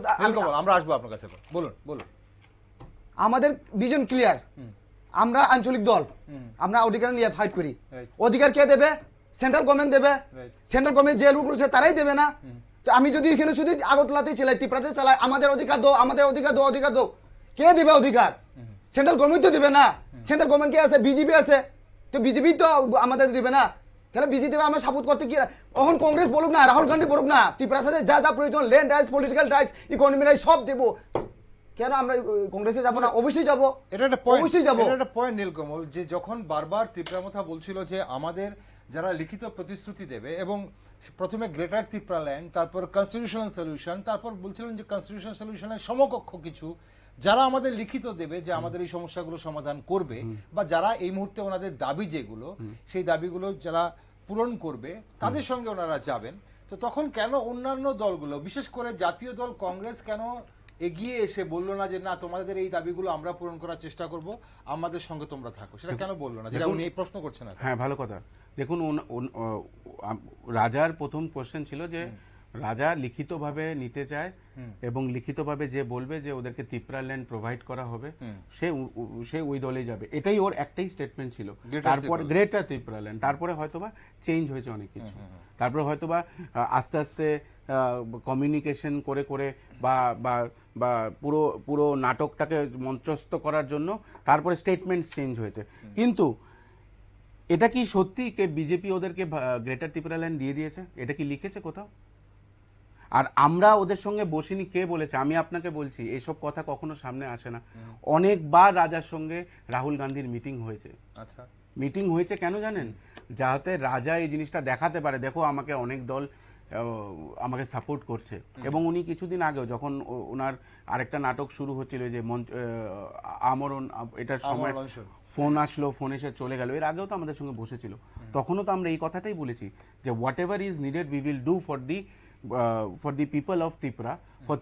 আমরা আসবো আপনার কাছে বলুন বলুন আমাদের ভিজন ক্লিয়ার আমরা আঞ্চলিক দল আমরা অধিকার নিয়ে ফাইট করি অধিকার কে দেবে সেন্ট্রাল গভর্নমেন্ট দেবে সেন্ট্রাল গভর্নমেন্ট যে রুল করেছে তারাই দেবে না তো আমি যদি এখানে শুধু আগরতলাতেই চালাই ত্রিপুরাতে চালাই আমাদের অধিকার দো আমাদের অধিকার দো অধিকার দো কে দেবে অধিকার সেন্ট্রাল গভর্নমেন্ট তো দিবে না সেন্ট্রাল গভর্নমেন্ট কে আছে বিজেপি আছে তো বিজেপি তো আমাদের দিবে না তাহলে বিজেপি আমরা সাপোর্ট করতে কি এখন কংগ্রেস বলুক না রাহুল গান্ধী বলুক না ত্রিপুরা সাথে যা যা প্রয়োজন land rights political rights economy rights সব দেবো কেন আমরা কংগ্রেসে যাবো না অবশ্যই যাবো এটা একটা অবশ্যই যাবো একটা পয়েন্ট নীলকমল যে যখন বারবার ত্রিপুরা মথা বলছিল যে আমাদের যারা লিখিত প্রতিশ্রুতি দেবে এবং প্রথমে গ্রেটার ত্রিপুরা ল্যান্ড তারপর কনস্টিটিউশনাল সলিউশন তারপর বলছিলেন যে কনস্টিটিউশনাল সলিউশনের সমকক্ষ কিছু যারা আমাদের লিখিত দেবে যে আমাদের এই সমস্যাগুলো সমাধান করবে বা যারা এই মুহূর্তে ওনাদের দাবি যেগুলো সেই দাবিগুলো যারা পূরণ করবে তাদের সঙ্গে ওনারা যাবেন তো তখন কেন অন্যান্য দলগুলো বিশেষ করে জাতীয় দল কংগ্রেস কেন এগিয়ে এসে বললো না যে না তোমাদের এই দাবিগুলো আমরা পূরণ করার চেষ্টা করব আমাদের সঙ্গে তোমরা থাকো সেটা কেন বললো না যেটা উনি এই প্রশ্ন করছেন হ্যাঁ ভালো কথা দেখুন রাজার প্রথম কোশ্চেন ছিল যে রাজা লিখিতভাবে নিতে চায় এবং লিখিতভাবে যে বলবে যে ওদেরকে তিপ্রা ল্যান্ড প্রোভাইড করা হবে সে সে ওই দলে যাবে এটাই ওর একটাই স্টেটমেন্ট ছিল তারপর গ্রেটার তিপ্রা ল্যান্ড তারপরে হয়তোবা চেঞ্জ হয়েছে অনেক কিছু তারপরে হয়তোবা আস্তে আস্তে কমিউনিকেশন করে করে বা বা বা পুরো পুরো নাটকটাকে মঞ্চস্থ করার জন্য তারপরে স্টেটমেন্ট চেঞ্জ হয়েছে কিন্তু এটা কি সত্যি কে বিজেপি ওদেরকে গ্রেটার ত্রিপুরা ল্যান্ড দিয়ে দিয়েছে এটা কি লিখেছে কোথাও আর আমরা ওদের সঙ্গে বসিনি কে বলেছে আমি আপনাকে বলছি এসব কথা কখনো সামনে আসে না অনেকবার রাজার সঙ্গে রাহুল গান্ধীর মিটিং হয়েছে আচ্ছা মিটিং হয়েছে কেন জানেন যাতে রাজা এই জিনিসটা দেখাতে পারে দেখো আমাকে অনেক দল আমাকে সাপোর্ট করছে এবং উনি কিছুদিন আগেও যখন ওনার আরেকটা নাটক শুরু হচ্ছিল যে মঞ্চ আমরণ এটার সময় ফোন আসলো ফোন এসে চলে গেল এর আগেও তো আমাদের সঙ্গে বসেছিল তখনও তো আমরা এই কথাটাই বলেছি যে whatever is needed we will do for the for the people of Tripura for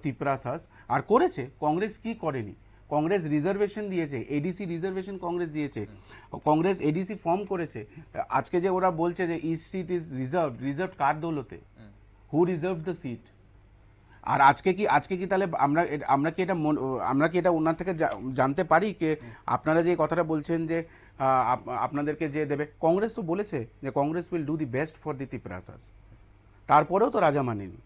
সাস আর করেছে কংগ্রেস কি করেনি কংগ্রেস রিজার্ভেশন দিয়েছে এডিসি রিজার্ভেশন কংগ্রেস দিয়েছে কংগ্রেস এডিসি ফর্ম করেছে আজকে যে ওরা বলছে যে east seat is reserve reserve কার দৌলতে হু রিজার্ভ দ্য সিট আর আজকে কি আজকে কি তাহলে আমরা আমরা কি এটা আমরা কি এটা ওনার থেকে জানতে পারি যে আপনারা যে কথাটা বলছেন যে আপনাদেরকে যে দেবে কংগ্রেস তো বলেছে যে Congress will do the best for the ত্রিপুরাসাস তারপরেও তো রাজা মানেনি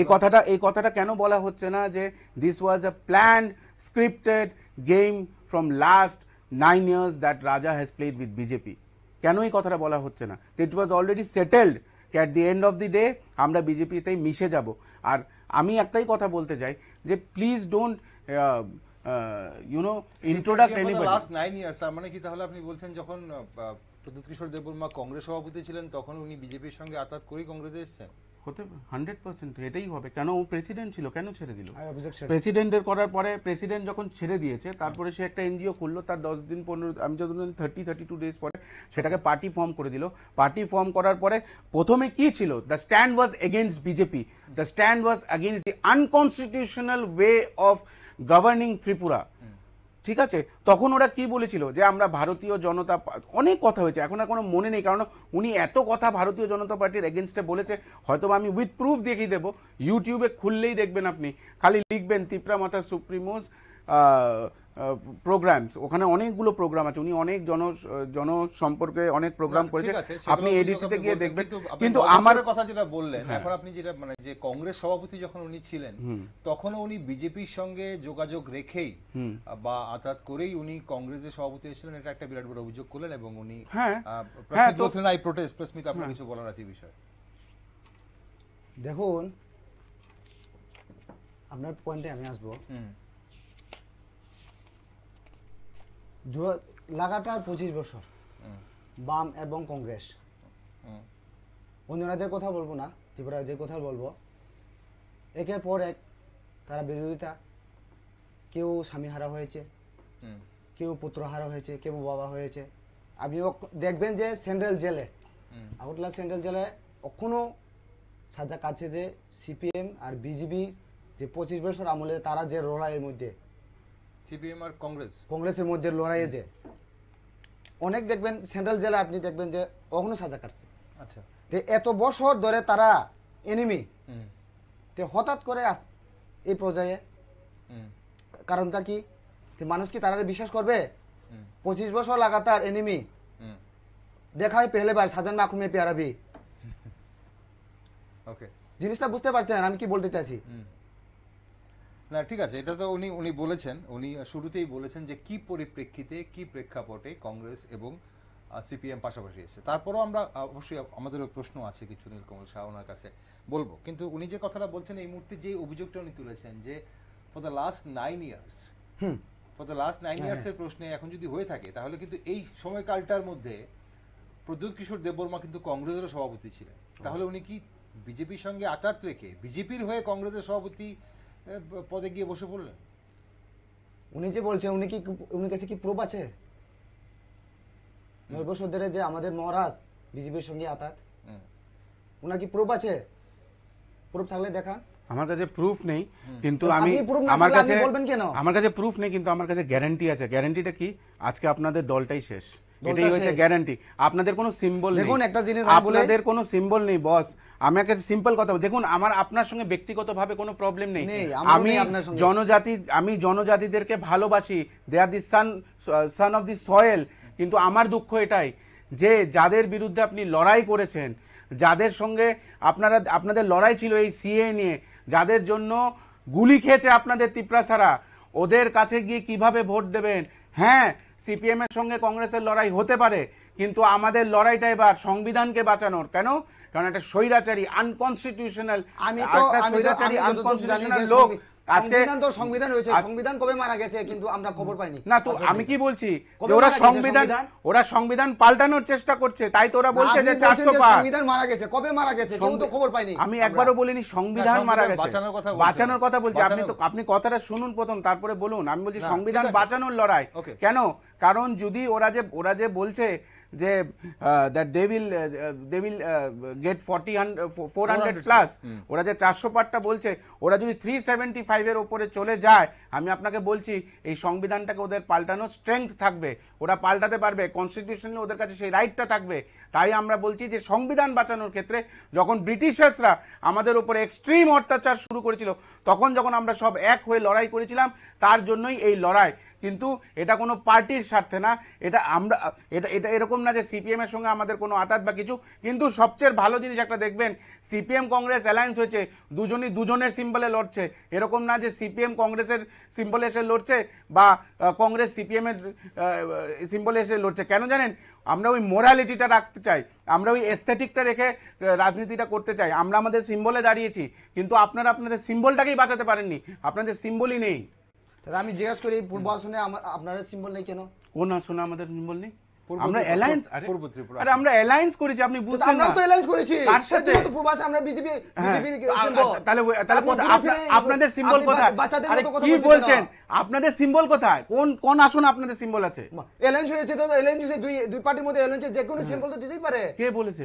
এই কথাটা এই কথাটা কেন বলা হচ্ছে না যে this was a plan scripted game from last nine years that Raja has played with BJP কেন এই কথাটা বলা হচ্ছে না it was already settled at the end of the day আমরা বিজেপিতেই মিশে যাব আর আমি একটাই কথা বলতে চাই যে please don't you know introduce any last nine years তার মানে কি তাহলে আপনি বলছেন যখন uh, প্রদীপ কিশোর দেববর্মা কংগ্রেস সভাপতি ছিলেন তখন উনি বিজেপির সঙ্গে আতাত করেই কংগ্রেসে এসেছেন হতে হান্ড্রেড পার্সেন্ট এটাই হবে কেন ও প্রেসিডেন্ট ছিল কেন ছেড়ে দিল প্রেসিডেন্টের করার পরে প্রেসিডেন্ট যখন ছেড়ে দিয়েছে তারপরে সে একটা এনজিও খুললো তার দশ দিন পনেরো আমি যতদিন থার্টি থার্টি টু ডেজ পরে সেটাকে পার্টি ফর্ম করে দিল পার্টি ফর্ম করার পরে প্রথমে কি ছিল the stand was against BJP the stand was against the unconstitutional way of governing Tripura ঠিক আছে তখন ওরা কি বলেছিল যে আমরা ভারতীয় জনতা অনেক কথা হয়েছে এখন আর কোনো মনে নেই কারণ উনি এত কথা ভারতীয় জনতা পার্টির এগেনস্টে বলেছে হয়তো আমি উইথ প্রুফ দেখিয়ে দেবো ইউটিউবে খুললেই দেখবেন আপনি খালি লিখবেন তিপ্রা মাথা সুপ্রিমোস প্রোগ্রামস ওখানে অনেকগুলো প্রোগ্রাম আছে উনি অনেক জন জনসম্পর্কে অনেক প্রোগ্রাম করেছে আপনি এডিসিতে গিয়ে দেখবেন কিন্তু আমার কথা যেটা বললেন হ্যাঁ। এখন আপনি যেটা মানে যে কংগ্রেস সভাপতি যখন উনি ছিলেন তখন উনি বিজেপির সঙ্গে যোগাযোগ রেখেই বা আতাত করেই উনি কংগ্রেসের সভাপতি হয়েছিলেন এটা একটা বিরাট বড় অভিযোগ করলেন এবং উনি হ্যাঁ আই প্রোটেস্ট প্রস্মিতা আপনার হ্যাঁ। কিছু বলার আছে বিষয় দেখুন আপনার পয়েন্টে আমি আসবো লাগাতার পঁচিশ বছর বাম এবং কংগ্রেস অন্য রাজ্যের কথা বলবো না ত্রিপুরা রাজ্যের কথা বলবো একের পর এক তারা বিরোধিতা কেউ স্বামী হারা হয়েছে কেউ পুত্র হারা হয়েছে কেউ বাবা হয়েছে আপনি দেখবেন যে সেন্ট্রাল জেলে আগরতলা সেন্ট্রাল জেলে কখনো সাজা কাছে যে সিপিএম আর বিজেপি যে পঁচিশ বছর আমলে তারা যে রোলারের মধ্যে সিপিএম আর কংগ্রেস কংগ্রেসের মধ্যে লড়াইয়ে যে অনেক দেখবেন সেন্ট্রাল জেলা আপনি দেখবেন যে অগ্ন সাজা কাটছে আচ্ছা এত বছর ধরে তারা এনিমি হঠাৎ করে এই পর্যায়ে কারণটা কি মানুষ কি তারা বিশ্বাস করবে পঁচিশ বছর লাগাতার এনিমি দেখায় পেহলে বার সাজান মাকুমে পেয়ারাবি ওকে জিনিসটা বুঝতে পারছেন আমি কি বলতে চাইছি না ঠিক আছে এটা তো উনি উনি বলেছেন উনি শুরুতেই বলেছেন যে কি পরিপ্রেক্ষিতে কি প্রেক্ষাপটে কংগ্রেস এবং সিপিএম পাশাপাশি এসেছে তারপরও আমরা অবশ্যই আমাদেরও প্রশ্ন আছে কিছু নীলকমল শাহ ওনার কাছে বলবো কিন্তু উনি যে কথাটা বলছেন এই মুহূর্তে যে অভিযোগটা উনি তুলেছেন যে for the last nine years for the last nine years এর হ্যাঁ। প্রশ্নে এখন যদি হয়ে থাকে তাহলে কিন্তু এই সময়কালটার মধ্যে প্রদ্যুৎ কিশোর দেববর্মা কিন্তু কংগ্রেসেরও সভাপতি ছিলেন তাহলে উনি কি বিজেপির সঙ্গে আটাত রেখে বিজেপির হয়ে কংগ্রেসের সভাপতি পদে গিয়ে বসে পড়লেন উনি যে বলছেন উনি কি উনি কাছে কি প্রুফ আছে নব্বই বছর ধরে যে আমাদের মহারাজ বিজেপির সঙ্গে আতাত উনার কি প্রুফ আছে প্রুফ থাকলে দেখান আমার কাছে প্রুফ নেই কিন্তু আমি আমার কাছে বলবেন কেন আমার কাছে প্রুফ নেই কিন্তু আমার কাছে গ্যারান্টি আছে গ্যারান্টিটা কি আজকে আপনাদের দলটাই শেষ এটাই হচ্ছে গ্যারান্টি আপনাদের কোনো সিম্বল নেই দেখুন একটা জিনিস আপনাদের কোনো সিম্বল নেই বস একটা সিম্পল কথা দেখুন আমার আপনার সঙ্গে ব্যক্তিগতভাবে কোনো প্রবলেম নেই আমি জনজাতি আমি জনজাতিদেরকে ভালোবাসি দে আর দি সান সান অফ দি সয়েল কিন্তু আমার দুঃখ এটাই যে যাদের বিরুদ্ধে আপনি লড়াই করেছেন যাদের সঙ্গে আপনারা আপনাদের লড়াই ছিল এই সিএ নিয়ে যাদের জন্য গুলি খেয়েছে আপনাদের তিপ্রাসারা ওদের কাছে গিয়ে কিভাবে ভোট দেবেন হ্যাঁ সিপিএম এর সঙ্গে কংগ্রেসের লড়াই হতে পারে কিন্তু আমাদের লড়াইটা এবার সংবিধানকে বাঁচানোর কেন কারণ একটা স্বৈরাচারী আনকনস্টিটিউশনাল আমি তো স্বৈরাচারী আনকনস্টিটিউশনাল লোক একবারও বলিনি সংবিধান বাঁচানোর কথা বলছি আপনি কথাটা শুনুন প্রথম তারপরে বলুন আমি বলছি সংবিধান বাঁচানোর লড়াই কেন কারণ যদি ওরা যে ওরা যে বলছে যে that they will they will get forty four hundred plus ওরা যে চারশো পার্টটা বলছে ওরা যদি থ্রি সেভেন্টি ফাইভের ওপরে চলে যায় আমি আপনাকে বলছি এই সংবিধানটাকে ওদের পাল্টানোর স্ট্রেংথ থাকবে ওরা পাল্টাতে পারবে কনস্টিটিউশনালি ওদের কাছে সেই রাইটটা থাকবে তাই আমরা বলছি যে সংবিধান বাঁচানোর ক্ষেত্রে যখন ব্রিটিশার্সরা আমাদের উপরে এক্সট্রিম অত্যাচার শুরু করেছিল তখন যখন আমরা সব এক হয়ে লড়াই করেছিলাম তার জন্যই এই লড়াই কিন্তু এটা কোনো পার্টির স্বার্থে না এটা আমরা এটা এটা এরকম না যে সিপিএম এর সঙ্গে আমাদের কোনো আতাত বা কিছু কিন্তু সবচেয়ে ভালো জিনিস একটা দেখবেন সিপিএম কংগ্রেস অ্যালায়েন্স হয়েছে দুজনই দুজনের সিম্বলে লড়ছে এরকম না যে সিপিএম কংগ্রেসের সিম্বলে এসে লড়ছে বা কংগ্রেস সিপিএম এর সিম্বলে এসে লড়ছে কেন জানেন আমরা ওই মোরালিটিটা রাখতে চাই আমরা ওই এস্থেটিকটা রেখে রাজনীতিটা করতে চাই আমরা আমাদের সিম্বলে দাঁড়িয়েছি কিন্তু আপনারা আপনাদের সিম্বলটাকেই বাঁচাতে পারেননি আপনাদের সিম্বলই নেই তাহলে আমি জিজ্ঞাসা করি আসনে আপনারা সিম্বল নেই কেন কোন আসনে আমাদের সিম্বল নেই হ্যাঁ। আপনাদের সিম্বল কোথায় কোন কোন আসন আপনাদের সিম্বল আছে হয়েছে দুই দুই পার্টির মধ্যে যে কোনো সিম্বল হ্যাঁ। তো দিতেই পারে কে বলেছে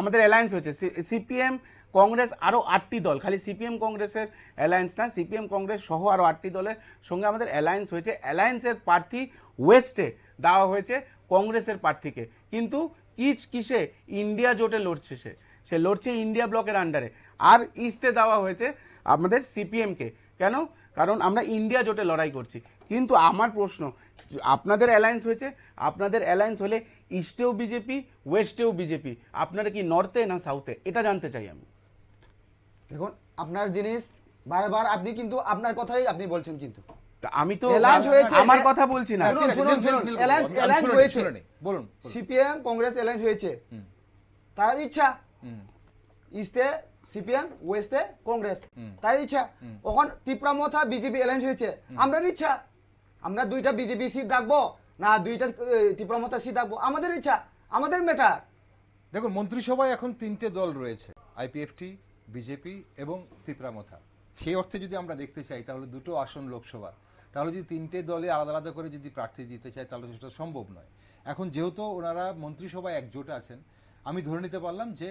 আমাদের অ্যালায়েন্স হয়েছে সিপিএম কংগ্রেস আরও আটটি দল খালি সিপিএম কংগ্রেসের অ্যালায়েন্স না সিপিএম কংগ্রেস সহ আরও আটটি দলের সঙ্গে আমাদের অ্যালায়েন্স হয়েছে অ্যালায়েন্সের প্রার্থী ওয়েস্টে দেওয়া হয়েছে কংগ্রেসের প্রার্থীকে কিন্তু কিচ কিসে ইন্ডিয়া জোটে লড়ছে সে সে লড়ছে ইন্ডিয়া ব্লকের আন্ডারে আর ইস্টে দেওয়া হয়েছে আমাদের সিপিএমকে কেন কারণ আমরা ইন্ডিয়া জোটে লড়াই করছি কিন্তু আমার প্রশ্ন আপনাদের অ্যালায়েন্স হয়েছে আপনাদের অ্যালায়েন্স হলে ইস্টেও বিজেপি ওয়েস্টেও বিজেপি আপনারা কি নর্থে না সাউথে এটা জানতে চাই আমি দেখুন আপনার জিনিস বারবার আপনি কিন্তু আপনার কথাই আপনি বলছেন কিন্তু আমি তো আমার কথা বলছি না বলুন সিপিএম কংগ্রেস অ্যালায়েন্স হয়েছে তার ইচ্ছা ইস্টে সিপিএম ওয়েস্টে কংগ্রেস তার ইচ্ছা ওখান ত্রিপুরা মথা বিজেপি অ্যালায়েন্স হয়েছে আমরা ইচ্ছা আমরা দুইটা বিজেপি সিট ডাকবো না দুইটা ত্রিপুরা মতা সিট ডাকবো আমাদের ইচ্ছা আমাদের ম্যাটার দেখুন মন্ত্রিসভায় এখন তিনটে দল রয়েছে আইপিএফটি বিজেপি এবং ত্রিপুরা মথা সেই অর্থে যদি আমরা দেখতে চাই তাহলে দুটো আসন লোকসভা তাহলে যদি তিনটে দলে আলাদা আলাদা করে যদি প্রার্থী দিতে চায় তাহলে সেটা সম্ভব নয় এখন যেহেতু ওনারা মন্ত্রিসভায় একজোট আছেন আমি ধরে নিতে পারলাম যে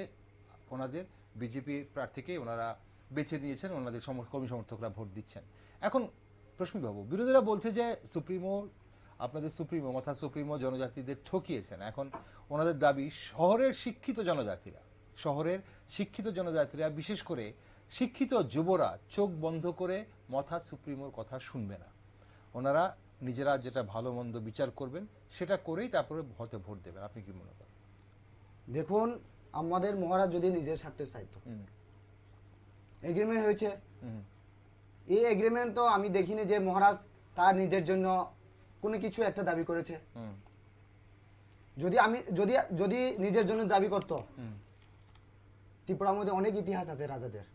ওনাদের বিজেপি প্রার্থীকে ওনারা বেছে নিয়েছেন ওনাদের কর্মী সমর্থকরা ভোট দিচ্ছেন এখন প্রশ্নবাবু বিরোধীরা বলছে যে সুপ্রিমো আপনাদের সুপ্রিমো মাথা সুপ্রিমো জনজাতিদের ঠকিয়েছেন এখন ওনাদের দাবি শহরের শিক্ষিত জনজাতিরা শহরের শিক্ষিত জনজাতিরা বিশেষ করে শিক্ষিত যুবরা চোখ বন্ধ করে মথা সুপ্রিমোর কথা শুনবে না ওনারা নিজেরা যেটা ভালো মন্দ বিচার করবেন সেটা করেই তারপরে হতে ভোট দেবেন আপনি কি মনে করেন দেখুন আমাদের মহারাজ যদি নিজের স্বার্থে চাইতো এগ্রিমেন্ট হয়েছে এই এগ্রিমেন্ট তো আমি দেখিনি যে মহারাজ তার নিজের জন্য কোনো কিছু একটা দাবি করেছে যদি আমি যদি যদি নিজের জন্য দাবি করত ত্রিপুরার মধ্যে অনেক ইতিহাস আছে রাজাদের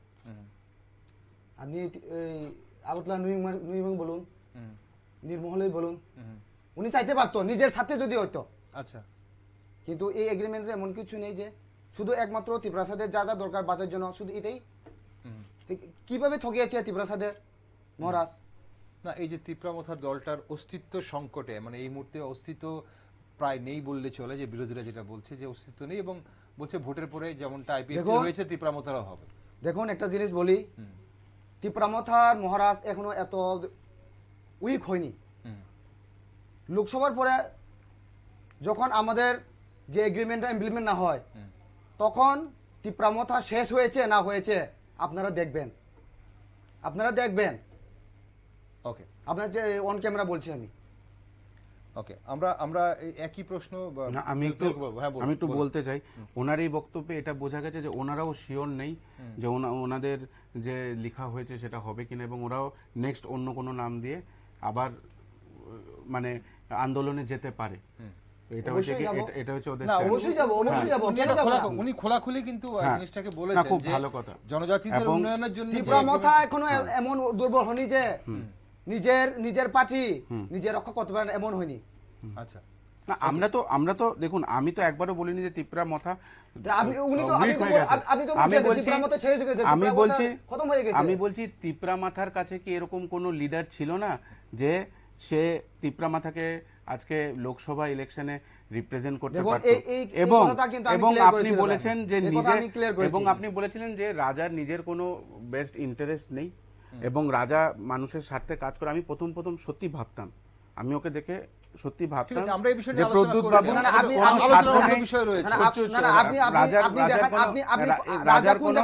আপনি আউটলা নুইমং বলুন নির্মহলই বলুন উনি চাইতে পারতো নিজের সাথে যদি হইত আচ্ছা কিন্তু এই এগ্রিমেন্টে এমন কিছু নেই যে শুধু একমাত্র ত্রিপুরা সাথে যা যা দরকার বাঁচার জন্য শুধু এটাই কিভাবে ঠকিয়েছে ত্রিপুরা তীব্রসাদের মহারাজ না এই যে ত্রিপুরা তীব্রামথার দলটার অস্তিত্ব সংকটে মানে এই মুহূর্তে অস্তিত্ব প্রায় নেই বললে চলে যে বিরোধীরা যেটা বলছে যে অস্তিত্ব নেই এবং বলছে ভোটের পরে যেমন আইপিএফ হয়েছে তীব্রামথারও হবে দেখুন একটা জিনিস বলি তীব্রামথার মহারাজ এখনো এত উইক হয়নি লোকসভার পরে যখন আমাদের যে এগ্রিমেন্টটা ইমপ্লিমেন্ট না হয় তখন তীব্রামথা শেষ হয়েছে না হয়েছে আপনারা দেখবেন আপনারা দেখবেন ওকে আপনার যে অন ক্যামেরা বলছি আমি ওকে আমরা আমরা একই প্রশ্ন হ্যাঁ, আমি একটু আমি একটু বলতে চাই ওনার এই বক্তব্যে এটা বোঝা গেছে যে ওনারাও শিওর নেই যে ওনাদের যে লেখা হয়েছে সেটা হবে কিনা এবং ওরাও নেক্সট অন্য কোনো নাম দিয়ে আবার মানে আন্দোলনে যেতে পারে হ্যাঁ। হ্যাঁ। হ্যাঁ। আচ্ছা। আমরা তো আমরা তো দেখুন আমি তো একবারও বলিনি যে ত্রিপুরা মথা আমি বলছি আমি বলছি ত্রিপুরা মাথার কাছে কি এরকম কোন লিডার ছিল না যে সে ত্রিপুরা মাথাকে আজকে লোকসভা ইলেকশনে রিপ্রেজেন্ট করতে পারতো এবং এবং আপনি বলেছেন যে এবং আপনি বলেছিলেন যে রাজার নিজের কোনো বেস্ট ইন্টারেস্ট নেই এবং রাজা মানুষের স্বার্থে কাজ করে আমি প্রথম প্রথম সত্যি ভাবতাম আমি ওকে দেখে সত্যি ভাবতাম রাজার কোন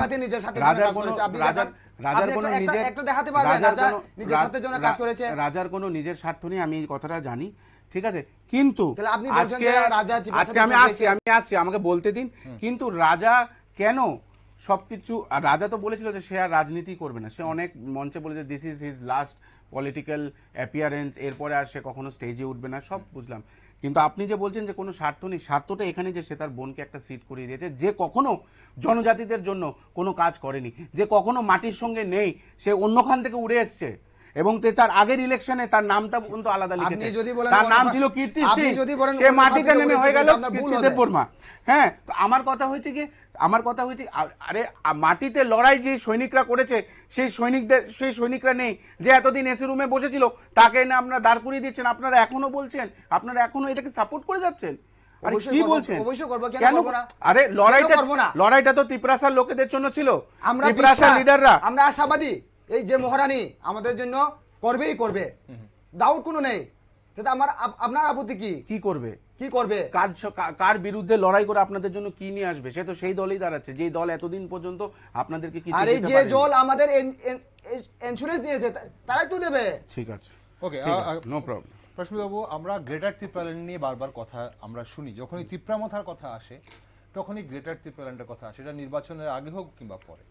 কোনো নিজের নিজের স্বার্থ নেই আমি এই কথাটা জানি ঠিক আছে কিন্তু আমি আসছি আমি আসছি আমাকে বলতে দিন কিন্তু রাজা কেন সবকিছু রাজা তো বলেছিল যে সে আর রাজনীতি করবে না সে অনেক মঞ্চে বলেছে this is his last political appearance এরপরে আর সে কখনো স্টেজে উঠবে না সব বুঝলাম কিন্তু আপনি যে বলছেন যে কোনো স্বার্থ নেই স্বার্থটা এখানে যে সে তার বোনকে একটা সিট করিয়ে দিয়েছে যে কখনো জনজাতিদের জন্য কোনো কাজ করেনি যে কখনো মাটির সঙ্গে নেই সে অন্যখান থেকে উড়ে এসছে এবং তার আগের ইলেকশনে তার নামটা পর্যন্ত আলাদা লিখেছে তার নাম ছিল কীর্তি সিং সে মাটিতে নেমে হয়ে গেল কীর্তি হ্যাঁ তো আমার কথা হয়েছে কি আমার কথা হয়েছে আরে মাটিতে লড়াই যে সৈনিকরা করেছে সেই সৈনিকদের সেই সৈনিকরা নেই যে এতদিন এসি রুমে বসেছিল তাকে এনে আপনারা দাঁড় করিয়ে দিচ্ছেন আপনারা এখনো বলছেন আপনারা এখনো এটাকে সাপোর্ট করে যাচ্ছেন আরে লড়াইটা তো ত্রিপ্রাসার লোকেদের জন্য ছিল আমরা লিডাররা আমরা আশাবাদী এই যে মহারানী আমাদের জন্য করবেই করবে দাউট কোনো নেই সেটা আমার আপনার আপত্তি কি কি করবে কি করবে কার কার বিরুদ্ধে লড়াই করে আপনাদের জন্য কি নিয়ে আসবে সে তো সেই দলেই দাঁড়াচ্ছে যে দল এতদিন পর্যন্ত আপনাদেরকে কি আর এই যে জল আমাদের ইন্স্যুরেন্স দিয়েছে তারাই তো দেবে ঠিক আছে ওকে নো প্রবলেম প্রশ্নবাবু আমরা গ্রেটার ত্রিপ্রাল্যান্ড নিয়ে বারবার কথা আমরা শুনি যখনই ত্রিপ্রামথার কথা আসে তখনই গ্রেটার ত্রিপ্রাল্যান্ডের কথা আসে এটা নির্বাচনের আগে হোক কিংবা পরে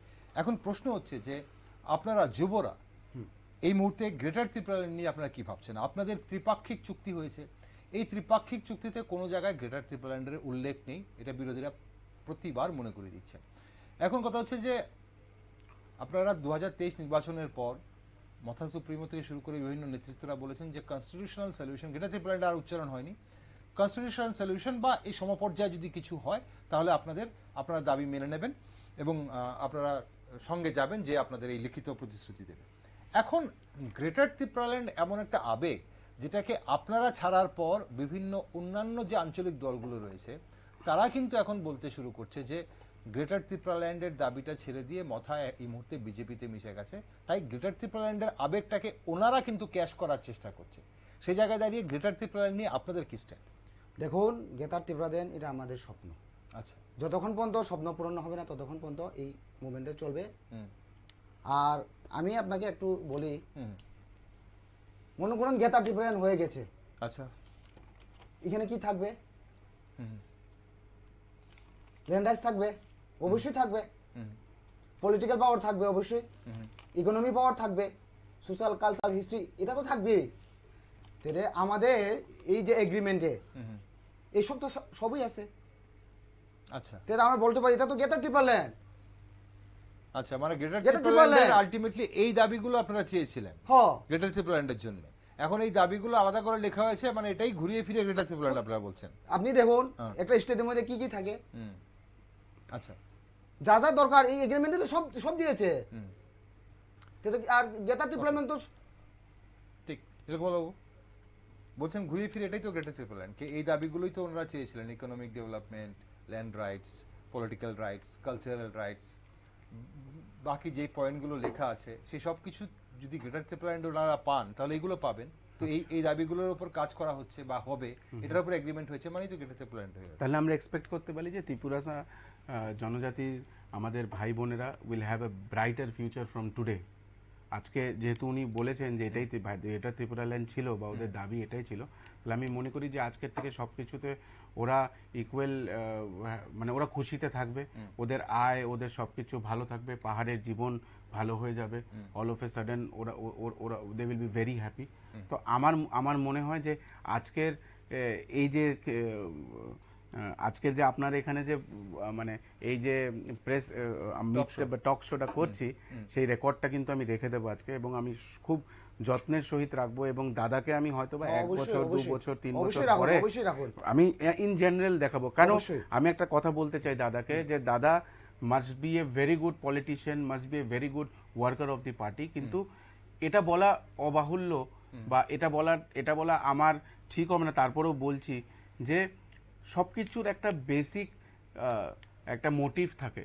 এখন প্রশ্ন হচ্ছে যে আপনারা যুবরা এই মুহূর্তে গ্রেটার ত্রিপুরা নিয়ে আপনারা কি ভাবছেন আপনাদের ত্রিপাক্ষিক চুক্তি হয়েছে এই ত্রিপাক্ষিক চুক্তিতে কোনো জায়গায় গ্রেটার ত্রিপুরাল্যান্ডের উল্লেখ নেই এটা বিরোধীরা প্রতিবার মনে করে দিচ্ছে এখন কথা হচ্ছে যে আপনারা দু নির্বাচনের পর মথা সুপ্রিমো থেকে শুরু করে বিভিন্ন নেতৃত্বরা বলেছেন যে কনস্টিটিউশনাল সলিউশন গ্রেটার ত্রিপুরাল্যান্ড আর উচ্চারণ হয়নি কনস্টিটিউশনাল সলিউশন বা এই সমপর্যায়ে যদি কিছু হয় তাহলে আপনাদের আপনারা দাবি মেনে নেবেন এবং আপনারা সঙ্গে যাবেন যে আপনাদের এই লিখিত প্রতিশ্রুতি দেবে এখন গ্রেটার ত্রিপুরাল্যান্ড এমন একটা আবেগ যেটাকে আপনারা ছাড়ার পর বিভিন্ন অন্যান্য যে আঞ্চলিক দলগুলো রয়েছে তারা কিন্তু এখন বলতে শুরু করছে যে গ্রেটার ত্রিপুরাল্যান্ডের দাবিটা ছেড়ে দিয়ে মথা এই মুহূর্তে বিজেপিতে মিশে গেছে তাই গ্রেটার ত্রিপুরাল্যান্ডের আবেগটাকে ওনারা কিন্তু ক্যাশ করার চেষ্টা করছে সেই জায়গায় দাঁড়িয়ে গ্রেটার ত্রিপুরাল্যান্ড নিয়ে আপনাদের কি স্ট্যান্ড দেখুন গ্রেটার ত্রিপুরাল্যান্ড এটা আমাদের স্বপ্ন আচ্ছা যতক্ষণ পর্যন্ত স্বপ্ন পূরণ হবে না ততক্ষণ পর্যন্ত এই মুভমেন্টে চলবে আর আমি আপনাকে একটু বলি মনে করুন গেতা ডিফারেন্ট হয়ে গেছে আচ্ছা এখানে কি থাকবে ল্যান্ডাইজ থাকবে অবশ্যই থাকবে পলিটিক্যাল পাওয়ার থাকবে অবশ্যই ইকোনমি পাওয়ার থাকবে সোশ্যাল কালচার হিস্ট্রি এটা তো থাকবেই তাহলে আমাদের এই যে এগ্রিমেন্টে এইসব তো সবই আছে আচ্ছা আমরা বলতে পারি এটা তো আচ্ছা মানে গ্রেটার আলটিমেটলি এই দাবিগুলো আপনারা চেয়েছিলেন গ্রেটার জন্য এখন এই দাবিগুলো আলাদা করে লেখা হয়েছে মানে এটাই ঘুরিয়ে ফিরে গ্রেটার আপনারা বলছেন আপনি দেখুন হ্যাঁ। একটা স্টেটের মধ্যে কি কি থাকে আচ্ছা যা যা দরকার এই এগ্রিমেন্টে তো সব সব দিয়েছে আর গ্রেটার ত্রিপুরা তো ঠিক এরকম বলছেন ঘুরিয়ে ফিরে এটাই তো গ্রেটার ত্রিপুরা এই দাবিগুলোই তো ওনারা চেয়েছিলেন economic development land rights political rights cultural rights বাকি যে পয়েন্টগুলো লেখা আছে সেই সব কিছু যদি গ্রেটার ত্রিপুরা ওনারা পান তাহলে এগুলো পাবেন তো এই এই দাবিগুলোর উপর কাজ করা হচ্ছে বা হবে এটার উপর এগ্রিমেন্ট হয়েছে মানেই তো গ্রেটার হয়ে তাহলে আমরা এক্সপেক্ট করতে পারি যে ত্রিপুরা জনজাতির আমাদের ভাই বোনেরা will have a brighter future from today আজকে যেহেতু উনি বলেছেন যে এটাই এটা ত্রিপুরা ল্যান্ড ছিল বা ওদের দাবি এটাই ছিল তাহলে আমি মনে করি যে আজকের থেকে সব কিছুতে ওরা ইকুয়াল মানে ওরা খুশিতে থাকবে ওদের আয় ওদের সবকিছু ভালো থাকবে পাহাড়ের জীবন ভালো হয়ে যাবে অল অফ এ সাডেন ওরা ওরা they will be very happy তো আমার আমার মনে হয় যে আজকের এই যে আজকে যে আপনার এখানে যে মানে এই যে প্রেস টক শোটা করছি সেই রেকর্ডটা কিন্তু আমি রেখে দেবো আজকে এবং আমি খুব যত্নের সহিত রাখবো এবং দাদাকে আমি হয়তো বা এক বছর দু বছর তিন বছর পরে আমি ইন জেনারেল দেখাবো কেন আমি একটা কথা বলতে চাই দাদাকে যে দাদা must be a very good politician must be a very good worker of the party কিন্তু এটা বলা অবাহুল্য বা এটা বলার এটা বলা আমার ঠিক হবে না তারপরেও বলছি যে সবকিছুর একটা বেসিক একটা মোটিভ থাকে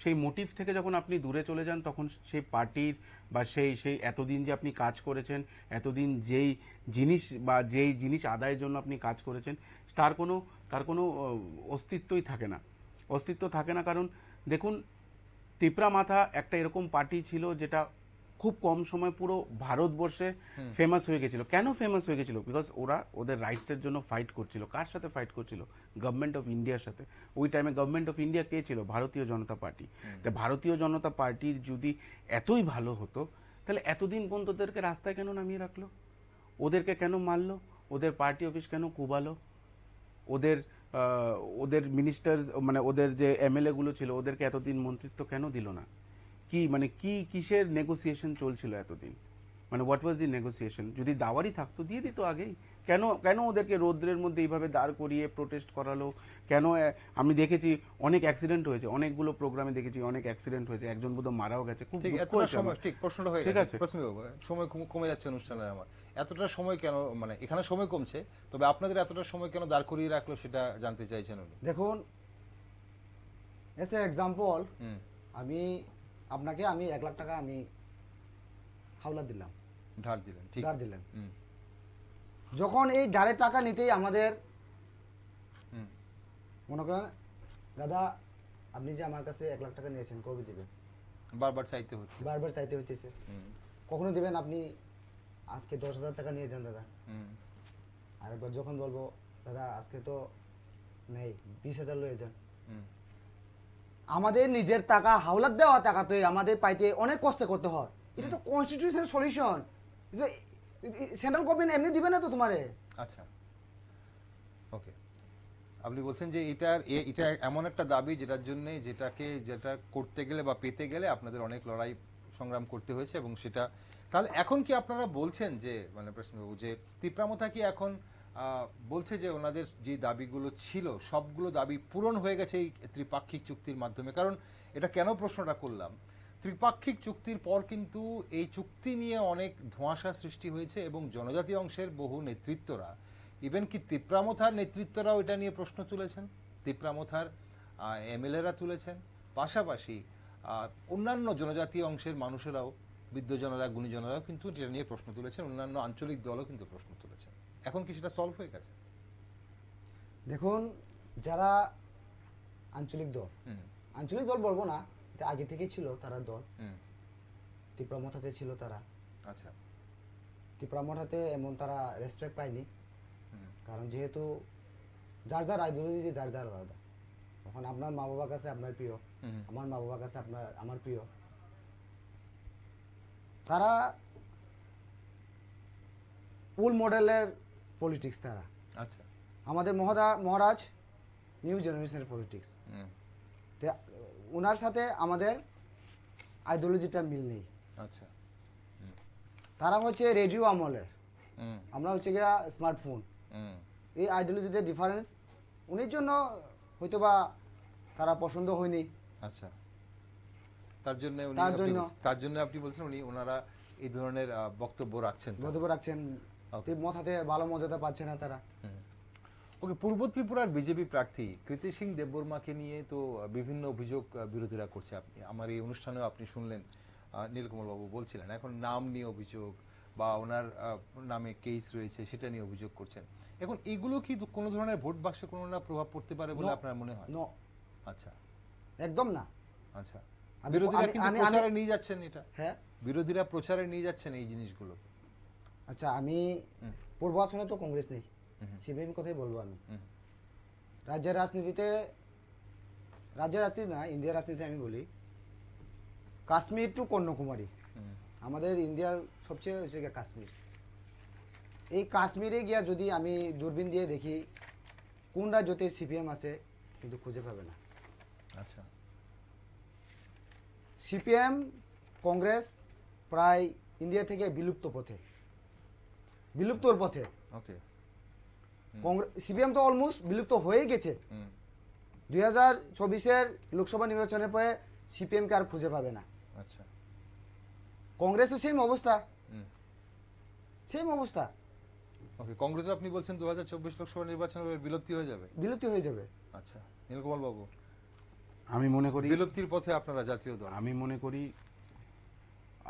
সেই মোটিভ থেকে যখন আপনি দূরে চলে যান তখন সেই পার্টির বা সেই সেই এতদিন যে আপনি কাজ করেছেন এতদিন যেই জিনিস বা যেই জিনিস আদায়ের জন্য আপনি কাজ করেছেন তার কোনো তার কোনো অস্তিত্বই থাকে না অস্তিত্ব থাকে না কারণ দেখুন টিপরা মাথা একটা এরকম পার্টি ছিল যেটা খুব কম সময় পুরো ভারতবর্ষে ফেমাস হয়ে গেছিল কেন ফেমাস হয়ে গেছিল বিকজ ওরা ওদের রাইটসের জন্য ফাইট করছিল কার সাথে ফাইট করছিল গভর্নমেন্ট অফ ইন্ডিয়ার সাথে ওই টাইমে গভর্নমেন্ট অফ ইন্ডিয়া কে ছিল ভারতীয় জনতা পার্টি তা ভারতীয় জনতা পার্টির যদি এতই ভালো হতো তাহলে এতদিন পর্যন্ত ওদেরকে রাস্তায় কেন নামিয়ে রাখলো ওদেরকে কেন মারলো ওদের পার্টি অফিস কেন কুবালো ওদের ওদের মিনিস্টার মানে ওদের যে এমএলএ গুলো ছিল ওদেরকে এতদিন মন্ত্রিত্ব কেন দিল না কি মানে কি কিসের নেগোসিয়েশন চলছিল এতদিন মানে হোয়াট ওয়াজ দি নেগোসিয়েশন যদি দাওয়ারই থাকতো দিয়ে দিত আগেই কেন কেন ওদেরকে রোদ্রের মধ্যে এইভাবে দাঁড় করিয়ে প্রোটেস্ট করালো কেন আমি দেখেছি অনেক অ্যাক্সিডেন্ট হয়েছে অনেকগুলো প্রোগ্রামে দেখেছি অনেক অ্যাক্সিডেন্ট হয়েছে একজন বোধ মারাও গেছে খুব ঠিক প্রশ্নটা হয়ে ঠিক আছে সময় কমে যাচ্ছে অনুষ্ঠানের আমার এতটা সময় কেন মানে এখানে সময় কমছে তবে আপনাদের এতটা সময় কেন দাঁড় করিয়ে রাখলো সেটা জানতে চাইছেন উনি দেখুন এস এ এক্সাম্পল আমি আপনাকে আমি এক লাখ টাকা আমি হাওলা দিলাম ধার দিলেন ঠিক ধার দিলেন যখন এই ধারে টাকা নিতেই আমাদের মনে করেন দাদা আপনি যে আমার কাছে এক লাখ টাকা নিয়েছেন কবে দেবেন বারবার চাইতে হচ্ছে বারবার চাইতে হচ্ছে কখনো দেবেন আপনি আজকে দশ হাজার টাকা নিয়েছেন দাদা আরেকবার যখন বলবো দাদা আজকে তো নেই বিশ হাজার লয়ে যান আমাদের নিজের টাকা হাওলাত দেওয়া টাকা তো আমাদের পাইতে অনেক কষ্ট করতে হয় এটা তো কনস্টিটিউশন সলিউশন সেন্ট্রাল গভর্নমেন্ট এমনি দিবে না তো তোমারে আচ্ছা ওকে আপনি বলছেন যে এটা এটা এমন একটা দাবি যেটার জন্য যেটাকে যেটা করতে গেলে বা পেতে গেলে আপনাদের অনেক লড়াই সংগ্রাম করতে হয়েছে এবং সেটা তাহলে এখন কি আপনারা বলছেন যে মানে প্রশ্নবাবু যে তীব্রামতা কি এখন বলছে যে ওনাদের যে দাবিগুলো ছিল সবগুলো দাবি পূরণ হয়ে গেছে এই ত্রিপাক্ষিক চুক্তির মাধ্যমে কারণ এটা কেন প্রশ্নটা করলাম ত্রিপাক্ষিক চুক্তির পর কিন্তু এই চুক্তি নিয়ে অনেক ধোঁয়াশা সৃষ্টি হয়েছে এবং জনজাতি অংশের বহু নেতৃত্বরা ইভেন কি তিপ্রামথার নেতৃত্বরাও এটা নিয়ে প্রশ্ন তুলেছেন তিপ্রামথার এমএলএরা তুলেছেন পাশাপাশি অন্যান্য জনজাতি অংশের মানুষেরাও বৃদ্ধজনেরা গুণীজনেরাও কিন্তু এটা নিয়ে প্রশ্ন তুলেছেন অন্যান্য আঞ্চলিক দলও কিন্তু প্রশ্ন তুলেছেন এখন কি সেটা সলভ হয়ে গেছে দেখুন যারা আঞ্চলিক দল আঞ্চলিক দল বলবো না আগে থেকে ছিল তারা দল তীব্রমতাতে ছিল তারা আচ্ছা তীব্রমতাতে এমন তারা রেসপেক্ট পায়নি কারণ যেহেতু যার যার আইডিওলজি যে যার যার আলাদা এখন আপনার মা বাবার কাছে আপনার প্রিয় আমার মা বাবার কাছে আপনার আমার প্রিয় তারা পুল মডেলের পলিটিক্স তারা আচ্ছা আমাদের মহাদা মহারাজ নিউ জেনারেশনের পলিটিক্স ওনার সাথে আমাদের আইডিওলজিটা মিল নেই আচ্ছা তারা হচ্ছে রেডিও আমলের আমরা হচ্ছে গিয়া স্মার্টফোন এই আইডিওলজিতে ডিফারেন্স উনির জন্য হয়তো বা তারা পছন্দ হয়নি আচ্ছা তার জন্য তার জন্য তার জন্য আপনি বলছেন উনি ওনারা এই ধরনের বক্তব্য রাখছেন বক্তব্য রাখছেন মথাতে ভালো মজাটা পাচ্ছে না তারা ওকে পূর্ব ত্রিপুরার বিজেপি প্রার্থী কৃতি সিং দেববর্মাকে নিয়ে তো বিভিন্ন অভিযোগ বিরোধীরা করছে আপনি আমার এই অনুষ্ঠানেও আপনি শুনলেন বলছিলেন এখন নাম নিয়ে অভিযোগ বা ওনার নামে কেস রয়েছে সেটা নিয়ে অভিযোগ করছেন এখন এগুলো কি কোনো ধরনের ভোট বাক্সে কোনো না প্রভাব পড়তে পারে বলে আপনার মনে হয় আচ্ছা একদম না আচ্ছা বিরোধীরা নিয়ে যাচ্ছেন এটা হ্যাঁ বিরোধীরা প্রচারে নিয়ে যাচ্ছেন এই জিনিসগুলো আচ্ছা আমি পূর্ব আসনে তো কংগ্রেস নেই সিপিএম কথাই বলবো আমি রাজ্যের রাজনীতিতে রাজ্যের রাজনীতি না ইন্ডিয়ার রাজনীতি আমি বলি কাশ্মীর টু কন্যাকুমারী আমাদের ইন্ডিয়ার সবচেয়ে হচ্ছে গিয়ে কাশ্মীর এই কাশ্মীরে গিয়া যদি আমি দূরবীন দিয়ে দেখি কোন রাজ্যতে সিপিএম আছে কিন্তু খুঁজে পাবে না আচ্ছা সিপিএম কংগ্রেস প্রায় ইন্ডিয়া থেকে বিলুপ্ত পথে বিলুপ্তর পথে ওকে সিপিএম তো অলমোস্ট বিলুপ্ত হয়ে গেছে দুই হাজার চব্বিশের লোকসভা নির্বাচনের পরে সিপিএমকে আর খুঁজে পাবে না আচ্ছা কংগ্রেসও সেম অবস্থা সেম অবস্থা ওকে কংগ্রেস আপনি বলছেন দু হাজার চব্বিশ লোকসভা নির্বাচনের বিলুপ্তি হয়ে যাবে বিলুপ্তি হয়ে যাবে আচ্ছা নীলকুমার বাবু আমি মনে করি বিলুপ্তির পথে আপনারা জাতীয় দল আমি মনে করি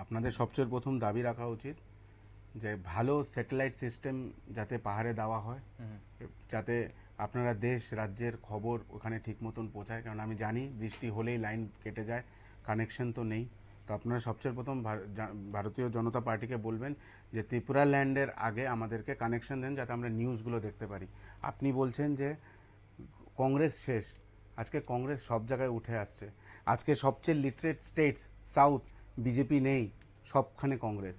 আপনাদের সবচেয়ে প্রথম দাবি রাখা উচিত যে ভালো স্যাটেলাইট সিস্টেম যাতে পাহাড়ে দেওয়া হয় যাতে আপনারা দেশ রাজ্যের খবর ওখানে ঠিক মতন পৌঁছায় কারণ আমি জানি বৃষ্টি হলেই লাইন কেটে যায় কানেকশন তো নেই তো আপনারা সবচেয়ে প্রথম ভারতীয় জনতা পার্টিকে বলবেন যে ত্রিপুরা ল্যান্ডের আগে আমাদেরকে কানেকশন দেন যাতে আমরা নিউজগুলো দেখতে পারি আপনি বলছেন যে কংগ্রেস শেষ আজকে কংগ্রেস সব জায়গায় উঠে আসছে আজকে সবচেয়ে লিটারেট স্টেটস সাউথ বিজেপি নেই সবখানে কংগ্রেস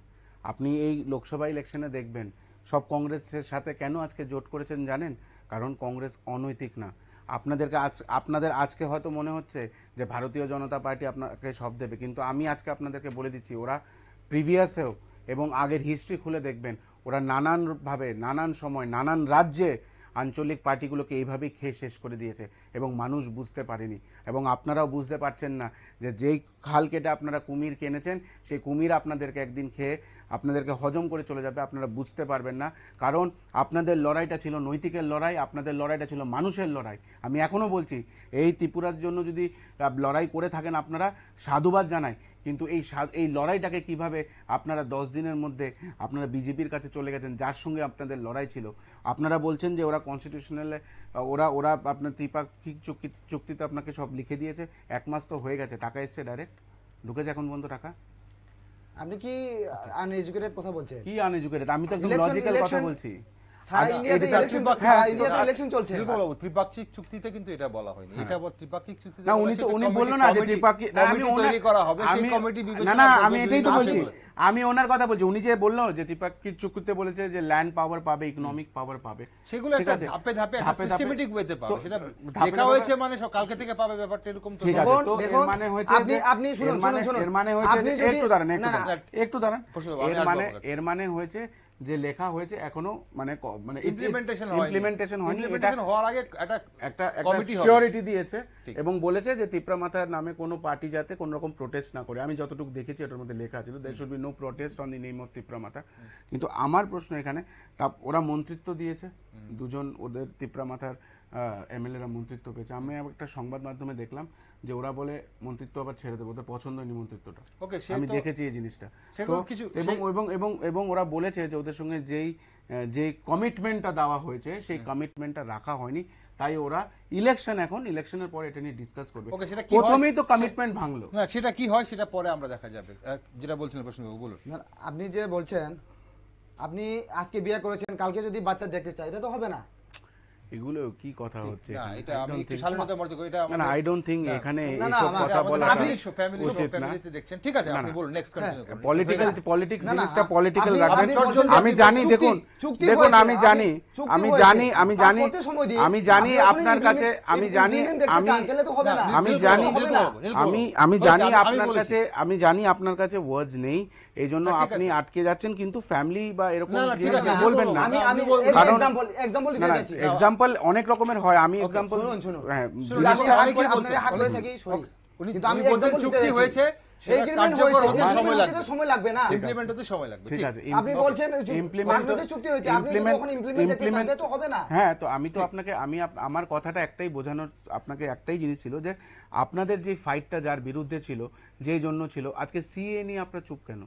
আপনি এই লোকসভা ইলেকশনে দেখবেন সব কংগ্রেসের সাথে কেন আজকে জোট করেছেন জানেন কারণ কংগ্রেস অনৈতিক না আপনাদেরকে আজ আপনাদের আজকে হয়তো মনে হচ্ছে যে ভারতীয় জনতা পার্টি আপনাকে সব দেবে কিন্তু আমি আজকে আপনাদেরকে বলে দিচ্ছি ওরা প্রিভিয়াসেও এবং আগের হিস্ট্রি খুলে দেখবেন ওরা নানানভাবে নানান সময় নানান রাজ্যে আঞ্চলিক পার্টিগুলোকে এইভাবেই খেয়ে শেষ করে দিয়েছে এবং মানুষ বুঝতে পারেনি এবং আপনারাও বুঝতে পারছেন না যে যেই খাল কেটে আপনারা কুমির কিনেছেন সেই কুমির আপনাদেরকে একদিন খেয়ে আপনাদেরকে হজম করে চলে যাবে আপনারা বুঝতে পারবেন না কারণ আপনাদের লড়াইটা ছিল নৈতিকের লড়াই আপনাদের লড়াইটা ছিল মানুষের লড়াই আমি এখনও বলছি এই ত্রিপুরার জন্য যদি লড়াই করে থাকেন আপনারা সাধুবাদ জানাই কিন্তু এই এই লড়াইটাকে কিভাবে আপনারা দশ দিনের মধ্যে আপনারা বিজেপির কাছে চলে গেছেন যার সঙ্গে আপনাদের লড়াই ছিল আপনারা বলছেন যে ওরা কনস্টিটিউশনালে ওরা ওরা আপনার ত্রিপাক্ষিক চুক্তি চুক্তিতে আপনাকে সব লিখে দিয়েছে এক মাস তো হয়ে গেছে টাকা এসছে ডাইরেক্ট ঢুকেছে এখন পর্যন্ত টাকা আপনি কি আনএডুকেটেড কথা বলছেন কি আনএডুকেটেড আমি তো একদম লজিক্যাল কথা বলছি হ্যাঁ, ত্রিপাক্ষিক আমি ওনার কথা বলছি উনি যে বললো যে ত্রিপাক্ষিক চুক্তিতে বলেছে যে ল্যান্ড পাওয়ার পাবে ইকোনমিক পাওয়ার পাবে সেগুলো একটা হয়েছে মানে কালকে থেকে পাবে ব্যাপারটা এরকম মানে হয়েছে আপনি আপনি শুনুন শুনুন মানে, মানে হয়েছে একটু দাঁড়ান একটু দাঁড়ান মানে- এর মানে হয়েছে যে লেখা হয়েছে এখনো মানে মানে ইমপ্লিমেন্টেশন ইমপ্লিমেন্টেশন হয়নি হওয়ার আগে একটা একটা কমিটি সিকিউরিটি দিয়েছে এবং বলেছে যে তিপ্রা মাথার নামে কোনো পার্টি যাতে কোন রকম প্রোটেস্ট না করে আমি যতটুকু দেখেছি এটার মধ্যে লেখা ছিল there should be no protest on the name of Tipra Motha কিন্তু আমার প্রশ্ন এখানে তা ওরা মন্ত্রিত্ব দিয়েছে দুজন ওদের তিপ্রা মাথার এমএলএরা মন্ত্রিত্ব পেয়েছে আমি একটা সংবাদ মাধ্যমে দেখলাম যে ওরা বলে মন্ত্রিত্ব আবার ছেড়ে দেবো ওদের পছন্দ হয়নি মন্ত্রিত্বটা আমি দেখেছি এই জিনিসটা এবং এবং এবং এবং ওরা বলেছে যে ওদের সঙ্গে যেই যে কমিটমেন্টটা দেওয়া হয়েছে সেই কমিটমেন্টটা রাখা হয়নি তাই ওরা ইলেকশন এখন ইলেকশনের পরে এটা নিয়ে ডিসকাস করবে ওকে সেটা প্রথমেই তো কমিটমেন্ট ভাঙলো না সেটা কি হয় সেটা পরে আমরা দেখা যাবে যেটা বলছেন প্রশ্নবাবু বলুন আপনি যে বলছেন আপনি আজকে বিয়ে করেছেন কালকে যদি বাচ্চা দেখতে চাই এটা তো হবে না এগুলো কি কথা হচ্ছে আমি জানি দেখুন দেখুন আমি জানি আমি জানি আমি জানি আমি জানি আপনার কাছে আমি জানি আমি জানি আমি আমি জানি আপনার কাছে আমি জানি আপনার কাছে ওয়ার্ড নেই এই জন্য আপনি আটকে যাচ্ছেন কিন্তু ফ্যামিলি বা এরকম বলবেন না কারণ এক্সাম্পল এক্সাম্পল অনেক রকমের হয় আমি এক্সাম্পল হ্যাঁ, আমি আমি আমার কথাটা একটাই বোঝানোর আপনাকে একটাই জিনিস ছিল যে আপনাদের যে ফাইটটা যার বিরুদ্ধে ছিল যে জন্য ছিল আজকে সিএ নিয়ে আপনার চুপ কেন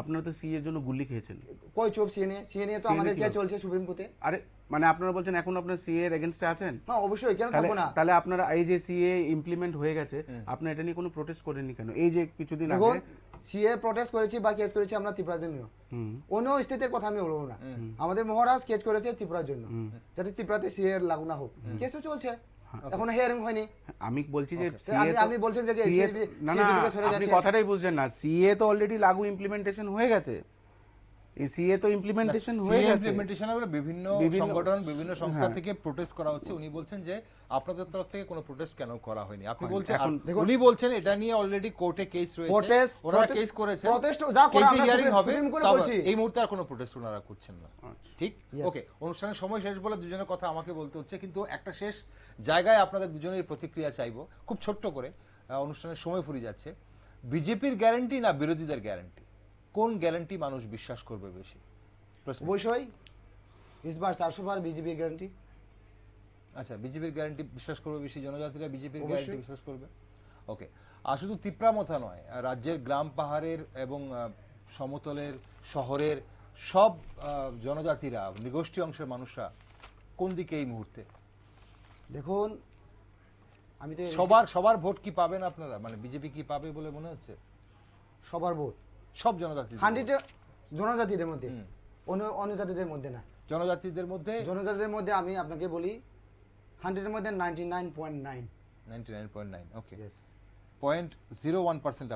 আপনারা তো সিএ এর জন্য গুলি খেয়েছেন কই চুপ সিএনএ নিয়ে নিয়ে তো আমাদের কে চলছে সুপ্রিম কোর্টে আরে মানে আপনারা বলছেন এখন আপনার সিএ এর এগেনস্টে আছেন হ্যাঁ অবশ্যই কেন থাকবো না তাহলে আপনারা এই যে সিএ ইমপ্লিমেন্ট হয়ে গেছে আপনারা এটা নিয়ে কোনো প্রোটেস্ট করেননি কেন এই যে কিছুদিন আগে সিএ প্রোটেস্ট করেছি বা কেস করেছি আমরা ত্রিপুরার জন্য অন্য স্টেটের কথা আমি বলবো না আমাদের মহারাজ কেস করেছে ত্রিপুরার জন্য যাতে ত্রিপুরাতে সিএ এর লাগু না হোক কেসও চলছে হ্যাঁ। এখন হেয়ারিং হয়নি আমি বলছি যে আমি বলছেন যে না না আপনি কথাটাই বুঝছেন না সিএ তো অলরেডি লাগু ইমপ্লিমেন্টেশন হয়ে গেছে সিএ তো ইমপ্লিমেন্টেশন হয়ে গেছে ইমপ্লিমেন্টেশন হবে বিভিন্ন সংগঠন বিভিন্ন সংস্থা হ্যাঁ। থেকে প্রোটেস্ট করা হচ্ছে উনি বলছেন যে আপনাদের তরফ থেকে কোনো প্রোটেস্ট কেন করা হয়নি আপনি বলছেন উনি বলছেন এটা নিয়ে অলরেডি কোর্টে কেস রয়েছে প্রোটেস্ট ওরা কেস করেছে প্রোটেস্ট যা করা হবে হিয়ারিং হবে এই মুহূর্তে আর কোনো প্রোটেস্ট ওনারা করছেন না ঠিক ওকে অনুষ্ঠানের সময় শেষ বলে দুজনের কথা আমাকে বলতে হচ্ছে কিন্তু একটা শেষ জায়গায় আপনাদের দুজনের প্রতিক্রিয়া চাইবো খুব ছোট্ট করে অনুষ্ঠানের সময় ফুরিয়ে যাচ্ছে বিজেপির গ্যারান্টি না বিরোধীদের গ্যারান্টি কোন গ্যারান্টি মানুষ বিশ্বাস করবে বেশি বৈষয় ইসবার চারশো বার বিজেপির গ্যারান্টি আচ্ছা বিজেপির গ্যারান্টি বিশ্বাস করবে বেশি জনজাতিরা বিজেপির গ্যারান্টি বিশ্বাস করবে ওকে আর শুধু তিপ্রা মথা নয় রাজ্যের গ্রাম পাহাড়ের এবং সমতলের শহরের সব জনজাতিরা নিগোষ্ঠী অংশের মানুষরা কোন দিকে এই মুহূর্তে দেখুন আমি তো সবার সবার ভোট কি পাবেন আপনারা মানে বিজেপি কি পাবে বলে মনে হচ্ছে সবার ভোট সব জনজাতি হান্ড্রেডে জনজাতিদের মধ্যে অনুজাতিদের মধ্যে না জনজাতিদের মধ্যে জনজাতিদের মধ্যে আমি আপনাকে বলি হান্ড্রেডের মধ্যে নাইনটি নাইন পয়েন্ট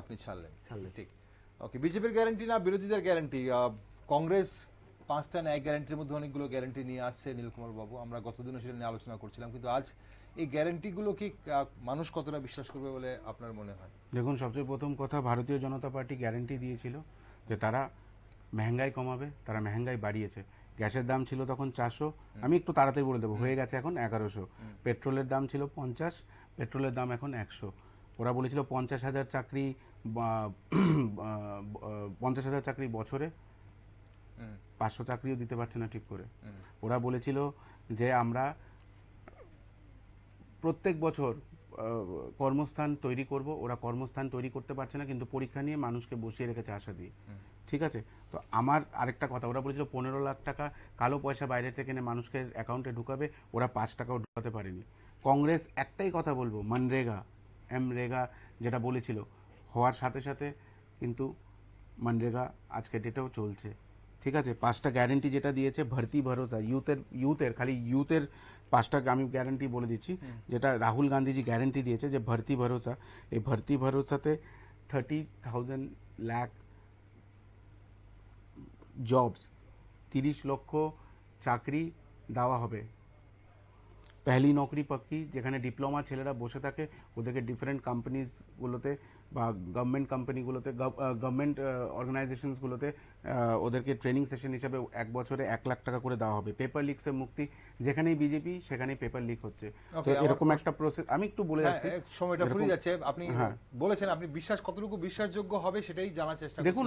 আপনি ছাড়লেন ছাড়লেন ঠিক ওকে বিজেপির গ্যারান্টি না বিরোধীদের গ্যারান্টি কংগ্রেস পাঁচটা ন্যায় গ্যারান্টির মধ্যে অনেকগুলো গ্যারান্টি নিয়ে আসছে নীলকুমার বাবু আমরা গতদিনও সেটা নিয়ে আলোচনা করছিলাম কিন্তু আজ এই গ্যারান্টিগুলো কি মানুষ কতটা বিশ্বাস করবে বলে আপনার মনে হয় দেখুন সবচেয়ে প্রথম কথা ভারতীয় জনতা পার্টি গ্যারান্টি দিয়েছিল যে তারা মেহেঙ্গাই কমাবে তারা মেহেঙ্গাই বাড়িয়েছে গ্যাসের দাম ছিল তখন চারশো আমি একটু তাড়াতাড়ি বলে দেবো হয়ে গেছে এখন এগারোশো পেট্রোলের দাম ছিল পঞ্চাশ পেট্রোলের দাম এখন একশো ওরা বলেছিল পঞ্চাশ হাজার চাকরি পঞ্চাশ হাজার চাকরি বছরে পাঁচশো চাকরিও দিতে পারছে না ঠিক করে ওরা বলেছিল যে আমরা প্রত্যেক বছর কর্মস্থান তৈরি করব ওরা কর্মস্থান তৈরি করতে পারছে না কিন্তু পরীক্ষা নিয়ে মানুষকে বসিয়ে রেখেছে আশা দিয়ে ঠিক আছে তো আমার আরেকটা কথা ওরা বলেছিল পনেরো লাখ টাকা কালো পয়সা বাইরে থেকে এনে মানুষকে অ্যাকাউন্টে ঢুকাবে ওরা পাঁচ টাকাও ঢুকাতে পারেনি কংগ্রেস একটাই কথা বলবো মানরেগা এমরেগা যেটা বলেছিল হওয়ার সাথে সাথে কিন্তু মানরেগা আজকে ডেটেও চলছে ঠিক আছে পাঁচটা গ্যারেন্টি যেটা দিয়েছে ভর্তি ভরসা ইউথের ইউথের খালি ইউথের পাঁচটা আমি গ্যারেন্টি বলে দিচ্ছি যেটা রাহুল গান্ধীজি গ্যারেন্টি দিয়েছে যে ভর্তি ভরসা এই ভর্তি ভরসাতে থার্টি থাউজেন্ড ল্যাক জবস তিরিশ লক্ষ চাকরি দেওয়া হবে পহলি নৌকরি পাকি যেখানে ডিপ্লোমা ছেলেরা বসে থাকে ওদেরকে ডিফারেন্ট কোম্পানিজগুলোতে বা গভর্নমেন্ট কোম্পানিগুলোতে গভর্নমেন্ট অর্গানাইজেশনসগুলোতে ওদেরকে ট্রেনিং সেশন হিসাবে এক বছরে এক লাখ টাকা করে দেওয়া হবে পেপার লিক্সের মুক্তি যেখানেই বিজেপি সেখানেই পেপার লিক হচ্ছে তো এরকম একটা প্রসেস আমি একটু বলে হ্যাঁ, যাচ্ছি সময়টা ফুরিয়ে যাচ্ছে আপনি হ্যাঁ। বলেছেন আপনি বিশ্বাস কতটুকু বিশ্বাসযোগ্য হবে সেটাই জানার চেষ্টা দেখুন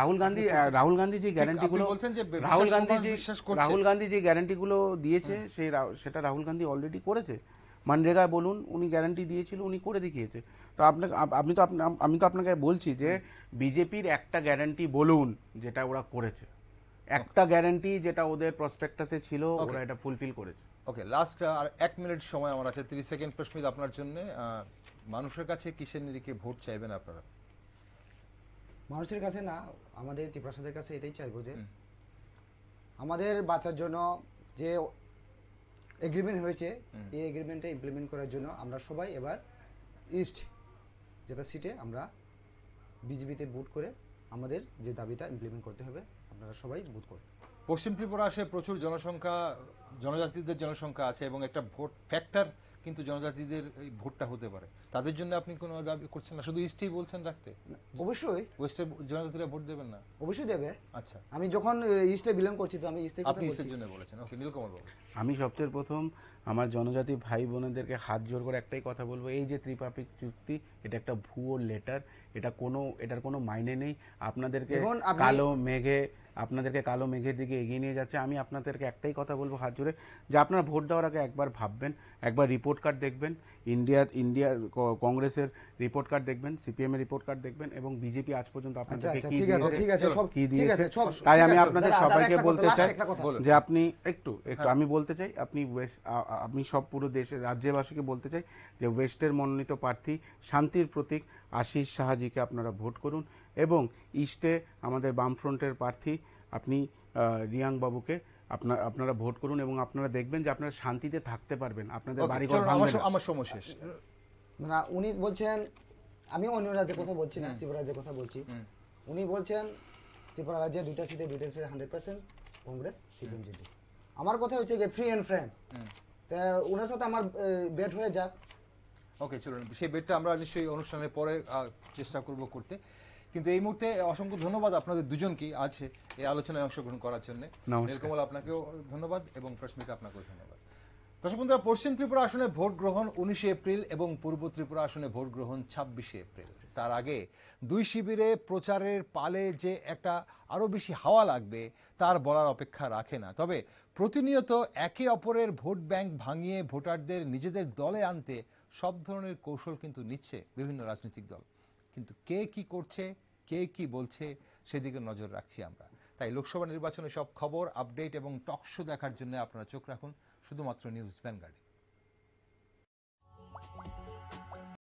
রাহুল গান্ধী রাহুল গান্ধী যে গ্যারান্টিগুলো বলছেন যে রাহুল গান্ধী যে বিশ্বাস করছে রাহুল গান্ধী যে গ্যারান্টিগুলো দিয়েছে সেই সেটা রাহুল গান্ধী অলরেডি করেছে মানরেগায় বলুন উনি গ্যারান্টি দিয়েছিল উনি করে দেখিয়েছে তো আপনাকে আমি তো আমি তো আপনাকে বলছি যে বিজেপির একটা গ্যারান্টি বলুন যেটা ওরা করেছে একটা গ্যারান্টি যেটা ওদের প্রসপেক্টাসে ছিল ওরা এটা ফুলফিল করেছে ওকে লাস্ট আর এক মিনিট সময় আমার আছে ত্রিশ সেকেন্ড প্রশ্ন আপনার জন্য মানুষের কাছে কিসের নিরিখে ভোট চাইবেন আপনারা মানুষের কাছে না আমাদের ত্রিপ্রাসাদের কাছে এটাই চাইবো যে আমাদের বাঁচার জন্য যে এগ্রিমেন্ট হয়েছে এই এগ্রিমেন্টটা ইমপ্লিমেন্ট করার জন্য আমরা সবাই এবার ইস্ট যেটা সিটে আমরা বিজেপিতে ভোট করে আমাদের যে দাবিটা ইমপ্লিমেন্ট করতে হবে আপনারা সবাই ভোট করুন পশ্চিম ত্রিপুরা আসে প্রচুর জনসংখ্যা জনজাতিদের জনসংখ্যা আছে এবং একটা ভোট ফ্যাক্টর কিন্তু জনজাতিদের এই ভোটটা হতে পারে তাদের জন্য আপনি কোনো দাবি করছেন না শুধু ইস্টই বলছেন রাখতে অবশ্যই ওয়েস্টের জনজাতিরা ভোট দেবেন না অবশ্যই দেবে আচ্ছা আমি যখন ইস্টে বিলং করছি তো আমি ইস্টে আপনি ইস্টের জন্য বলেছেন ওকে নীলকমল বাবু আমি সবচেয়ে প্রথম আমার জনজাতি ভাই বোনেদেরকে হাত জোর করে একটাই কথা বলবো এই যে ত্রিপাপিক চুক্তি এটা একটা ভুয়ো লেটার এটা কোনো এটার কোনো মাইনে নেই আপনাদেরকে কালো মেঘে আপনাদেরকে কালো মেঘের দিকে এগিয়ে নিয়ে যাচ্ছে আমি আপনাদেরকে একটাই কথা বলবো হাত জুড়ে যে আপনারা ভোট দেওয়ার আগে একবার ভাববেন একবার রিপোর্ট কার্ড দেখবেন ইন্ডিয়ার ইন্ডিয়ার কংগ্রেসের রিপোর্ট কার্ড দেখবেন সিপিএম এর রিপোর্ট কার্ড দেখবেন এবং বিজেপি আজ পর্যন্ত আপনাদেরকে কি দিয়েছে কি দিয়েছে তাই আমি আপনাদের সবাইকে বলতে চাই যে আপনি একটু একটু হ্যাঁ। আমি বলতে চাই আপনি ওয়েস্ট আমি সব পুরো দেশের রাজ্যবাসীকে বলতে চাই যে ওয়েস্টের মনোনীত প্রার্থী শান্তির প্রতীক আশিস সাহাজিকে আপনারা ভোট করুন এবং ইস্টে আমাদের বামফ্রন্টের প্রার্থী আপনি রিয়াং বাবুকে আপনার আপনারা ভোট করুন এবং আপনারা দেখবেন যে আপনারা শান্তিতে থাকতে পারবেন আপনাদের বাড়ি আমার সময় শেষ না উনি বলছেন আমি অন্য রাজ্যের কথা বলছি না ত্রিপুরা রাজ্যের কথা বলছি উনি বলছেন ত্রিপুরা রাজ্যে দুইটা সিটে দুইটা সিটে হান্ড্রেড পার্সেন্ট কংগ্রেস সিপিএম জিতবে আমার কথা হচ্ছে যে ফ্রি অ্যান্ড ফ্রেন্ড ওনার সাথে আমার বেট হয়ে যাক ওকে চলুন সেই বেটটা আমরা নিশ্চয়ই অনুষ্ঠানের পরে চেষ্টা করব করতে কিন্তু এই মুহূর্তে অসংখ্য ধন্যবাদ আপনাদের দুজনকে আছে এই আলোচনায় অংশগ্রহণ করার জন্য নীলকমল আপনাকেও ধন্যবাদ এবং প্রশ্মিতা আপনাকেও ধন্যবাদ দর্শক বন্ধুরা পশ্চিম ত্রিপুরা আসনে ভোট গ্রহণ উনিশে এপ্রিল এবং পূর্ব ত্রিপুরা আসনে ভোট গ্রহণ ছাব্বিশে এপ্রিল তার আগে দুই শিবিরে প্রচারের পালে যে একটা আরও বেশি হাওয়া লাগবে তার বলার অপেক্ষা রাখে না তবে প্রতিনিয়ত একে অপরের ভোট ব্যাংক ভাঙিয়ে ভোটারদের নিজেদের দলে আনতে সব ধরনের কৌশল কিন্তু নিচ্ছে বিভিন্ন রাজনৈতিক দল কিন্তু কে কি করছে কে কি বলছে সেদিকে নজর রাখছি আমরা তাই লোকসভা নির্বাচনে সব খবর আপডেট এবং টকশো দেখার জন্য আপনারা চোখ রাখুন শুধুমাত্র নিউজ ভ্যানগার্ডে